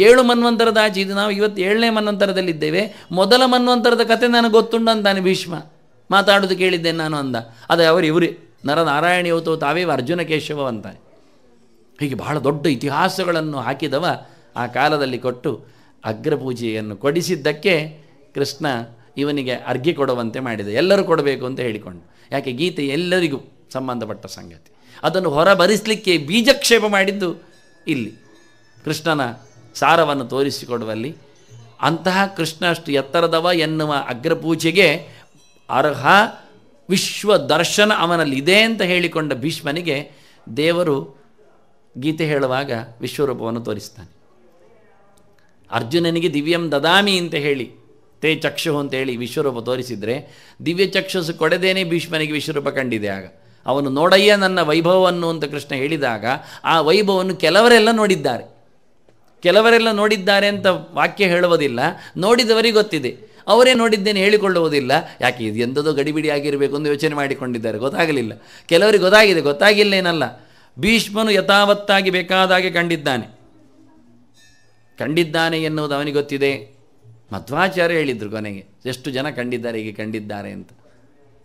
ಏಳು ಮನ್ವಂತರದ ಆಚೆ ಇದು ನಾವು ಇವತ್ತು ಏಳನೇ ಮನ್ವಂತರದಲ್ಲಿದ್ದೇವೆ ಮೊದಲ ಮನ್ವಂತರದ ಕತೆ ನನಗೆ ಗೊತ್ತುಂಡು ಭೀಷ್ಮ ಮಾತಾಡೋದು ಕೇಳಿದ್ದೆ ನಾನು ಅಂದ ಅದೇ ಅವರು ಇವರೇ ನರನಾರಾಯಣ ಇವತ್ತು ತಾವೇ ಅರ್ಜುನ ಕೇಶವ ಅಂತಾನೆ ಹೀಗೆ ಬಹಳ ದೊಡ್ಡ ಇತಿಹಾಸಗಳನ್ನು ಹಾಕಿದವ ಆ ಕಾಲದಲ್ಲಿ ಕೊಟ್ಟು ಅಗ್ರಪೂಜೆಯನ್ನು ಕೊಡಿಸಿದ್ದಕ್ಕೆ ಕೃಷ್ಣ ಇವನಿಗೆ ಅರ್ಗಿ ಕೊಡುವಂತೆ ಮಾಡಿದೆ ಎಲ್ಲರೂ ಕೊಡಬೇಕು ಅಂತ ಹೇಳಿಕೊಂಡು ಯಾಕೆ ಗೀತೆ ಎಲ್ಲರಿಗೂ ಸಂಬಂಧಪಟ್ಟ ಸಂಗತಿ ಅದನ್ನು ಹೊರಬರಿಸಲಿಕ್ಕೆ ಬೀಜಕ್ಷೇಪ ಮಾಡಿದ್ದು ಇಲ್ಲಿ ಕೃಷ್ಣನ ಸಾರವನ್ನು ತೋರಿಸಿಕೊಡುವಲ್ಲಿ ಅಂತಹ ಕೃಷ್ಣ ಅಷ್ಟು ಎತ್ತರದವ ಎನ್ನುವ ಅಗ್ರಪೂಜೆಗೆ ಅರ್ಹ ವಿಶ್ವ ದರ್ಶನ ಅವನಲ್ಲಿದೆ ಅಂತ ಹೇಳಿಕೊಂಡ ಭೀಷ್ಮನಿಗೆ ದೇವರು ಗೀತೆ ಹೇಳುವಾಗ ವಿಶ್ವರೂಪವನ್ನು ತೋರಿಸ್ತಾನೆ ಅರ್ಜುನನಿಗೆ ದಿವ್ಯಂ ದದಾಮಿ ಅಂತ ಹೇಳಿ ತೇ ಚಕ್ಷು ಅಂತ ಹೇಳಿ ವಿಶ್ವರೂಪ ತೋರಿಸಿದರೆ ದಿವ್ಯ ಚಕ್ಷುಸು ಕೊಡದೇನೆ ಭೀಷ್ಮನಿಗೆ ವಿಶ್ವರೂಪ ಕಂಡಿದೆ ಆಗ ಅವನು ನೋಡಯ್ಯ ನನ್ನ ವೈಭವವನ್ನು ಅಂತ ಕೃಷ್ಣ ಹೇಳಿದಾಗ ಆ ವೈಭವವನ್ನು ಕೆಲವರೆಲ್ಲ ನೋಡಿದ್ದಾರೆ ಕೆಲವರೆಲ್ಲ ನೋಡಿದ್ದಾರೆ ಅಂತ ವಾಕ್ಯ ಹೇಳುವುದಿಲ್ಲ ನೋಡಿದವರಿಗೆ ಗೊತ್ತಿದೆ ಅವರೇ ನೋಡಿದ್ದೇನೆ ಹೇಳಿಕೊಳ್ಳುವುದಿಲ್ಲ ಯಾಕೆ ಇದು ಎಂದದೋ ಗಡಿಬಿಡಿ ಆಗಿರಬೇಕು ಎಂದು ಯೋಚನೆ ಮಾಡಿಕೊಂಡಿದ್ದಾರೆ ಗೊತ್ತಾಗಲಿಲ್ಲ ಕೆಲವರಿಗೆ ಗೊತ್ತಾಗಿದೆ ಗೊತ್ತಾಗಿಲ್ಲ ಏನಲ್ಲ ಭೀಷ್ಮನು ಯಥಾವತ್ತಾಗಿ ಬೇಕಾದಾಗೆ ಕಂಡಿದ್ದಾನೆ ಕಂಡಿದ್ದಾನೆ ಎನ್ನುವುದು ಅವನಿಗೆ ಗೊತ್ತಿದೆ ಮಧ್ವಾಚಾರ್ಯ ಹೇಳಿದರು ಕೊನೆಗೆ ಎಷ್ಟು ಜನ ಕಂಡಿದ್ದಾರೆ ಹೀಗೆ ಕಂಡಿದ್ದಾರೆ ಅಂತ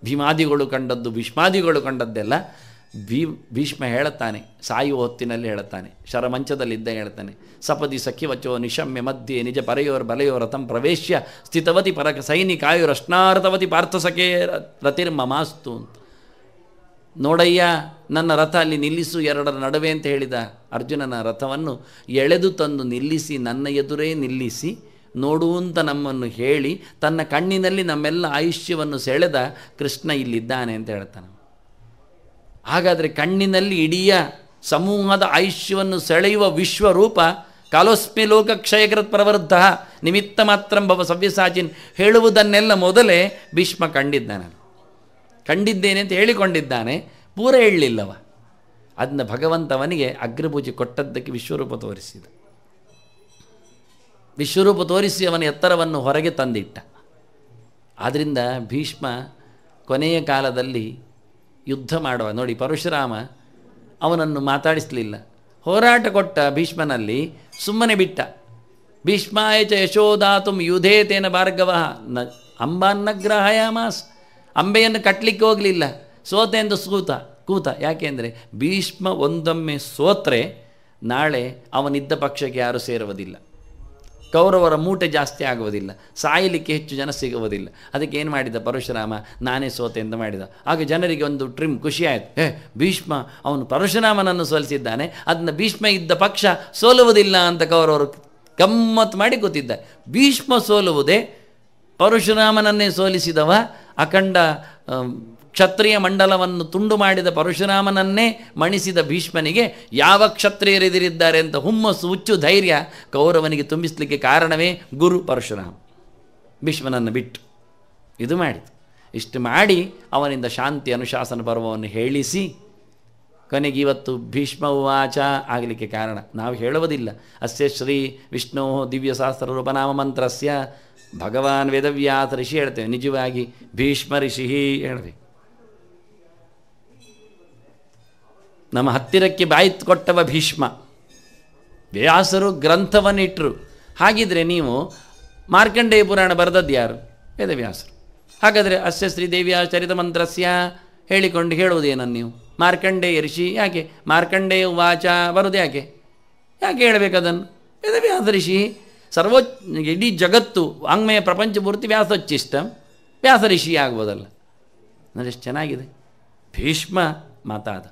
ಭೀಮಾದಿಗಳು ಕಂಡದ್ದು ಭೀಷ್ಮಾದಿಗಳು ಕಂಡದ್ದೆಲ್ಲ ಭೀ ಭೀಷ್ಮ ಹೇಳುತ್ತಾನೆ ಸಾಯುವ ಹೊತ್ತಿನಲ್ಲಿ ಹೇಳುತ್ತಾನೆ ಶರಮಂಚದಲ್ಲಿದ್ದ ಹೇಳ್ತಾನೆ ಸಪದಿ ಸಖಿವಚೋ ನಿಶಮ್ಯ ಮಧ್ಯೆ ನಿಜ ಪರೆಯೋರ್ ಬಲೆಯೋ ರಥಂ ಪ್ರವೇಶ್ಯ ಸ್ಥಿತವತಿ ಪರಕ ಸೈನಿಕಾಯು ರಶ್ನಾರಥವತಿ ರತಿರ್ಮ ಮಾಸ್ತು ಅಂತ ನೋಡಯ್ಯ ನನ್ನ ರಥ ಅಲ್ಲಿ ನಿಲ್ಲಿಸು ಎರಡರ ನಡುವೆ ಅಂತ ಹೇಳಿದ ಅರ್ಜುನನ ರಥವನ್ನು ಎಳೆದು ತಂದು ನಿಲ್ಲಿಸಿ ನನ್ನ ಎದುರೇ ನಿಲ್ಲಿಸಿ ನೋಡುವಂತ ನಮ್ಮನ್ನು ಹೇಳಿ ತನ್ನ ಕಣ್ಣಿನಲ್ಲಿ ನಮ್ಮೆಲ್ಲ ಆಯುಷ್ಯವನ್ನು ಸೆಳೆದ ಕೃಷ್ಣ ಇಲ್ಲಿದ್ದಾನೆ ಅಂತ ಹೇಳ್ತಾನೆ ಹಾಗಾದರೆ ಕಣ್ಣಿನಲ್ಲಿ ಇಡೀ ಸಮೂಹದ ಆಯುಷ್ಯವನ್ನು ಸೆಳೆಯುವ ವಿಶ್ವರೂಪ ಕಾಲೋಸ್ಮಿ ಲೋಕ ಕ್ಷಯಕೃತ್ ಪ್ರವೃದ್ಧ ನಿಮಿತ್ತ ಮಾತ್ರ ಭವ ಸವ್ಯಸಾಚಿನ್ ಹೇಳುವುದನ್ನೆಲ್ಲ ಮೊದಲೇ ಭೀಷ್ಮ ಕಂಡಿದ್ದಾನೆ ಕಂಡಿದ್ದೇನೆ ಅಂತ ಹೇಳಿಕೊಂಡಿದ್ದಾನೆ ಪೂರ ಹೇಳಲಿಲ್ಲವ ಅದನ್ನ ಭಗವಂತವನಿಗೆ ಅಗ್ರಪೂಜೆ ಕೊಟ್ಟದ್ದಕ್ಕೆ ವಿಶ್ವರೂಪ ತೋರಿಸಿದ ವಿಶ್ವರೂಪ ತೋರಿಸಿ ಅವನ ಎತ್ತರವನ್ನು ಹೊರಗೆ ತಂದಿಟ್ಟ ಆದ್ದರಿಂದ ಭೀಷ್ಮ ಕೊನೆಯ ಕಾಲದಲ್ಲಿ ಯುದ್ಧ ಮಾಡುವ ನೋಡಿ ಪರಶುರಾಮ ಅವನನ್ನು ಮಾತಾಡಿಸಲಿಲ್ಲ ಹೋರಾಟ ಕೊಟ್ಟ ಭೀಷ್ಮನಲ್ಲಿ ಸುಮ್ಮನೆ ಬಿಟ್ಟ ಭೀಷ್ಮಾಯ ಚ ಯಶೋಧಾತು ಯುಧೇ ತೇನ ಭಾರ್ಗವ ನ ಅಂಬಾನ್ನ ಅಂಬೆಯನ್ನು ಕಟ್ಟಲಿಕ್ಕೆ ಹೋಗಲಿಲ್ಲ ಎಂದು ಸೂತ ಕೂತ ಯಾಕೆಂದರೆ ಭೀಷ್ಮ ಒಂದೊಮ್ಮೆ ಸೋತ್ರೆ ನಾಳೆ ಅವನಿದ್ದ ಪಕ್ಷಕ್ಕೆ ಯಾರೂ ಸೇರುವುದಿಲ್ಲ ಕೌರವರ ಮೂಟೆ ಜಾಸ್ತಿ ಆಗುವುದಿಲ್ಲ ಸಾಯಲಿಕ್ಕೆ ಹೆಚ್ಚು ಜನ ಸಿಗುವುದಿಲ್ಲ ಅದಕ್ಕೆ ಏನು ಮಾಡಿದ ಪರಶುರಾಮ ನಾನೇ ಸೋತೆ ಎಂದು ಮಾಡಿದ ಆಗ ಜನರಿಗೆ ಒಂದು ಟ್ರಿಮ್ ಖುಷಿಯಾಯಿತು ಏ ಭೀಷ್ಮ ಅವನು ಪರಶುರಾಮನನ್ನು ಸೋಲಿಸಿದ್ದಾನೆ ಅದನ್ನು ಭೀಷ್ಮ ಇದ್ದ ಪಕ್ಷ ಸೋಲುವುದಿಲ್ಲ ಅಂತ ಕೌರವರು ಗಮ್ಮತ್ ಮಾಡಿ ಗೊತ್ತಿದ್ದ ಭೀಷ್ಮ ಸೋಲುವುದೇ ಪರಶುರಾಮನನ್ನೇ ಸೋಲಿಸಿದವ ಅಖಂಡ ಕ್ಷತ್ರಿಯ ಮಂಡಲವನ್ನು ತುಂಡು ಮಾಡಿದ ಪರಶುರಾಮನನ್ನೇ ಮಣಿಸಿದ ಭೀಷ್ಮನಿಗೆ ಯಾವ ಕ್ಷತ್ರಿಯರೆದಿರಿದ್ದಾರೆ ಅಂತ ಹುಮ್ಮಸ್ಸು ಹುಚ್ಚು ಧೈರ್ಯ ಕೌರವನಿಗೆ ತುಂಬಿಸಲಿಕ್ಕೆ ಕಾರಣವೇ ಗುರು ಪರಶುರಾಮ ಭೀಷ್ಮನನ್ನು ಬಿಟ್ಟು ಇದು ಮಾಡಿತು ಇಷ್ಟು ಮಾಡಿ ಅವನಿಂದ ಶಾಂತಿ ಅನುಶಾಸನ ಪರ್ವವನ್ನು ಹೇಳಿಸಿ ಕೊನೆಗೆ ಇವತ್ತು ಭೀಷ್ಮ ಉವಾಚ ಆಗಲಿಕ್ಕೆ ಕಾರಣ ನಾವು ಹೇಳುವುದಿಲ್ಲ ಅಸ್ಯ ಶ್ರೀ ವಿಷ್ಣು ದಿವ್ಯಶಾಸ್ತ್ರ ರೂಪನಾಮ ಮಂತ್ರಸ್ಯ ಭಗವಾನ್ ವೇದವ್ಯಾಸ ಋಷಿ ಹೇಳ್ತೇವೆ ನಿಜವಾಗಿ ಭೀಷ್ಮ ಋಷಿ ಹೇಳಬೇಕು ನಮ್ಮ ಹತ್ತಿರಕ್ಕೆ ಬಾಯಿತ್ ಕೊಟ್ಟವ ಭೀಷ್ಮ ವ್ಯಾಸರು ಗ್ರಂಥವನ್ನಿಟ್ಟರು ಹಾಗಿದ್ರೆ ನೀವು ಮಾರ್ಕಂಡೇಯ ಪುರಾಣ ಬರೆದದ್ದು ಯಾರು ವೇದವ್ಯಾಸರು ಹಾಗಾದರೆ ಅಸ್ಯ ಶ್ರೀದೇವಿಯ ಚರಿತ ಮಂತ್ರಸ್ಯ ಹೇಳಿಕೊಂಡು ಹೇಳುವುದೇನನ್ನು ನೀವು ಮಾರ್ಕಂಡೇಯ ಋಷಿ ಯಾಕೆ ಮಾರ್ಕಂಡೇಯ ವಾಚ ಬರೋದು ಯಾಕೆ ಯಾಕೆ ಹೇಳಬೇಕದನ್ನು ವೇದವ್ಯಾಸ ಋಷಿ ಸರ್ವೋಚ್ ಇಡೀ ಜಗತ್ತು ವಾಂಗ್ಮಯ ಪ್ರಪಂಚ ಪೂರ್ತಿ ವ್ಯಾಸೋಚ್ಚಿಷ್ಟ ವ್ಯಾಸ ಋಷಿ ಆಗ್ಬೋದಲ್ಲ ಅದೆಷ್ಟು ಚೆನ್ನಾಗಿದೆ ಭೀಷ್ಮ ಮಾತಾದ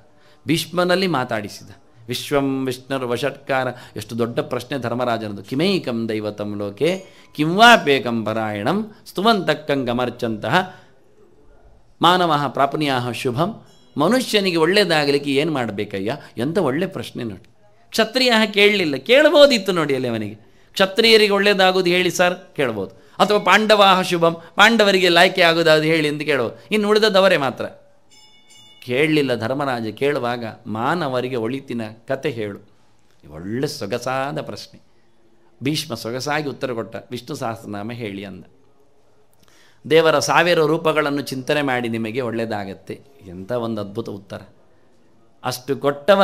ಭೀಷ್ಮನಲ್ಲಿ ಮಾತಾಡಿಸಿದ ವಿಶ್ವಂ ವಿಷ್ಣುರ್ ವಷಟ್ಕಾರ ಎಷ್ಟು ದೊಡ್ಡ ಪ್ರಶ್ನೆ ಧರ್ಮರಾಜನದು ಕಿಮೈಕಂ ದೈವತಂ ಲೋಕೆ ಕಿಂವಾಪೇಕಂ ಪರಾಯಣಂ ಸ್ತುವಂತಕ್ಕಂ ಗಮರ್ಚಂತಹ ಮಾನವ ಪ್ರಾಪನೀಯ ಶುಭಂ ಮನುಷ್ಯನಿಗೆ ಒಳ್ಳೆಯದಾಗಲಿಕ್ಕೆ ಏನು ಮಾಡಬೇಕಯ್ಯ ಎಂಥ ಒಳ್ಳೆ ಪ್ರಶ್ನೆ ನೋಡಿ ಕ್ಷತ್ರಿಯ ಕೇಳಲಿಲ್ಲ ಕೇಳ್ಬೋದಿತ್ತು ನೋಡಿ ಅಲ್ಲಿ ಅವನಿಗೆ ಕ್ಷತ್ರಿಯರಿಗೆ ಒಳ್ಳೆಯದಾಗೋದು ಹೇಳಿ ಸರ್ ಕೇಳ್ಬೋದು ಅಥವಾ ಪಾಂಡವಾಹ ಶುಭಂ ಪಾಂಡವರಿಗೆ ಲಾಯ್ಕೆ ಅದು ಹೇಳಿ ಎಂದು ಕೇಳೋದು ಇನ್ನು ಉಳಿದದವರೇ ಮಾತ್ರ ಕೇಳಲಿಲ್ಲ ಧರ್ಮರಾಜ ಕೇಳುವಾಗ ಮಾನವರಿಗೆ ಒಳಿತಿನ ಕತೆ ಹೇಳು ಒಳ್ಳೆ ಸೊಗಸಾದ ಪ್ರಶ್ನೆ ಭೀಷ್ಮ ಸೊಗಸಾಗಿ ಉತ್ತರ ಕೊಟ್ಟ ವಿಷ್ಣು ಸಹಸ್ರನಾಮ ಹೇಳಿ ಅಂದ ದೇವರ ಸಾವಿರ ರೂಪಗಳನ್ನು ಚಿಂತನೆ ಮಾಡಿ ನಿಮಗೆ ಒಳ್ಳೆಯದಾಗತ್ತೆ ಎಂಥ ಒಂದು ಅದ್ಭುತ ಉತ್ತರ ಅಷ್ಟು ಕೊಟ್ಟವ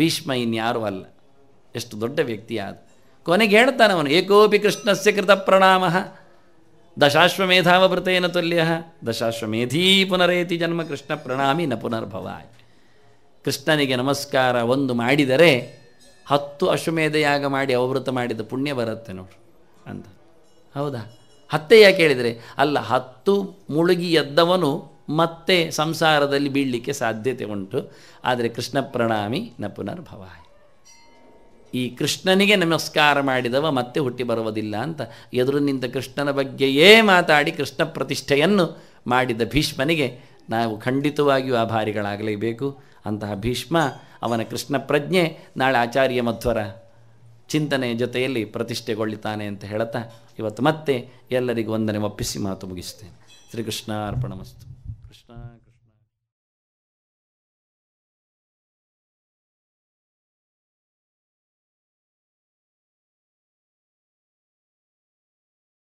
ಭೀಷ್ಮ ಇನ್ಯಾರೂ ಅಲ್ಲ ಎಷ್ಟು ದೊಡ್ಡ ವ್ಯಕ್ತಿಯಾದ ಕೊನೆಗೆ ಹೇಳ್ತಾನೆ ಅವನು ಏಕೋಪಿ ಕೃಷ್ಣಸ್ಯ ಕೃತ ಪ್ರಣಾಮ ದಶಾಶ್ವಮೇಧಾವೃತೇನ ತುಲ್ಯ ದಶಾಶ್ವಮೇಧೀ ಪುನರೇತಿ ಜನ್ಮ ಕೃಷ್ಣ ಪ್ರಣಾಮಿ ನ ಪುನರ್ಭವ ಕೃಷ್ಣನಿಗೆ ನಮಸ್ಕಾರ ಒಂದು ಮಾಡಿದರೆ ಹತ್ತು ಅಶ್ವಮೇಧ ಯಾಗ ಮಾಡಿ ಅವವೃತ ಮಾಡಿದ ಪುಣ್ಯ ಬರುತ್ತೆ ನೋಡ್ರಿ ಅಂತ ಹೌದಾ ಹತ್ತೆ ಯಾಕೆ ಹೇಳಿದರೆ ಅಲ್ಲ ಹತ್ತು ಮುಳುಗಿ ಎದ್ದವನು ಮತ್ತೆ ಸಂಸಾರದಲ್ಲಿ ಬೀಳಲಿಕ್ಕೆ ಸಾಧ್ಯತೆ ಉಂಟು ಆದರೆ ಕೃಷ್ಣ ಪ್ರಣಾಮಿ ನ ಪುನರ್ಭವಾಯ ಈ ಕೃಷ್ಣನಿಗೆ ನಮಸ್ಕಾರ ಮಾಡಿದವ ಮತ್ತೆ ಹುಟ್ಟಿ ಬರುವುದಿಲ್ಲ ಅಂತ ಎದುರು ನಿಂತ ಕೃಷ್ಣನ ಬಗ್ಗೆಯೇ ಮಾತಾಡಿ ಕೃಷ್ಣ ಪ್ರತಿಷ್ಠೆಯನ್ನು ಮಾಡಿದ ಭೀಷ್ಮನಿಗೆ ನಾವು ಖಂಡಿತವಾಗಿಯೂ ಆಭಾರಿಗಳಾಗಲೇಬೇಕು ಅಂತಹ ಭೀಷ್ಮ ಅವನ ಕೃಷ್ಣ ಪ್ರಜ್ಞೆ ನಾಳೆ ಆಚಾರ್ಯ ಮಧ್ವರ ಚಿಂತನೆಯ ಜೊತೆಯಲ್ಲಿ ಪ್ರತಿಷ್ಠೆಗೊಳ್ಳುತ್ತಾನೆ ಅಂತ ಹೇಳ್ತಾ ಇವತ್ತು ಮತ್ತೆ ಎಲ್ಲರಿಗೂ ವಂದನೆ ಒಪ್ಪಿಸಿ ಮಾತು ಮುಗಿಸ್ತೇನೆ ಶ್ರೀಕೃಷ್ಣ ಅರ್ಪಣ ಮಸ್ತು ಕೃಷ್ಣ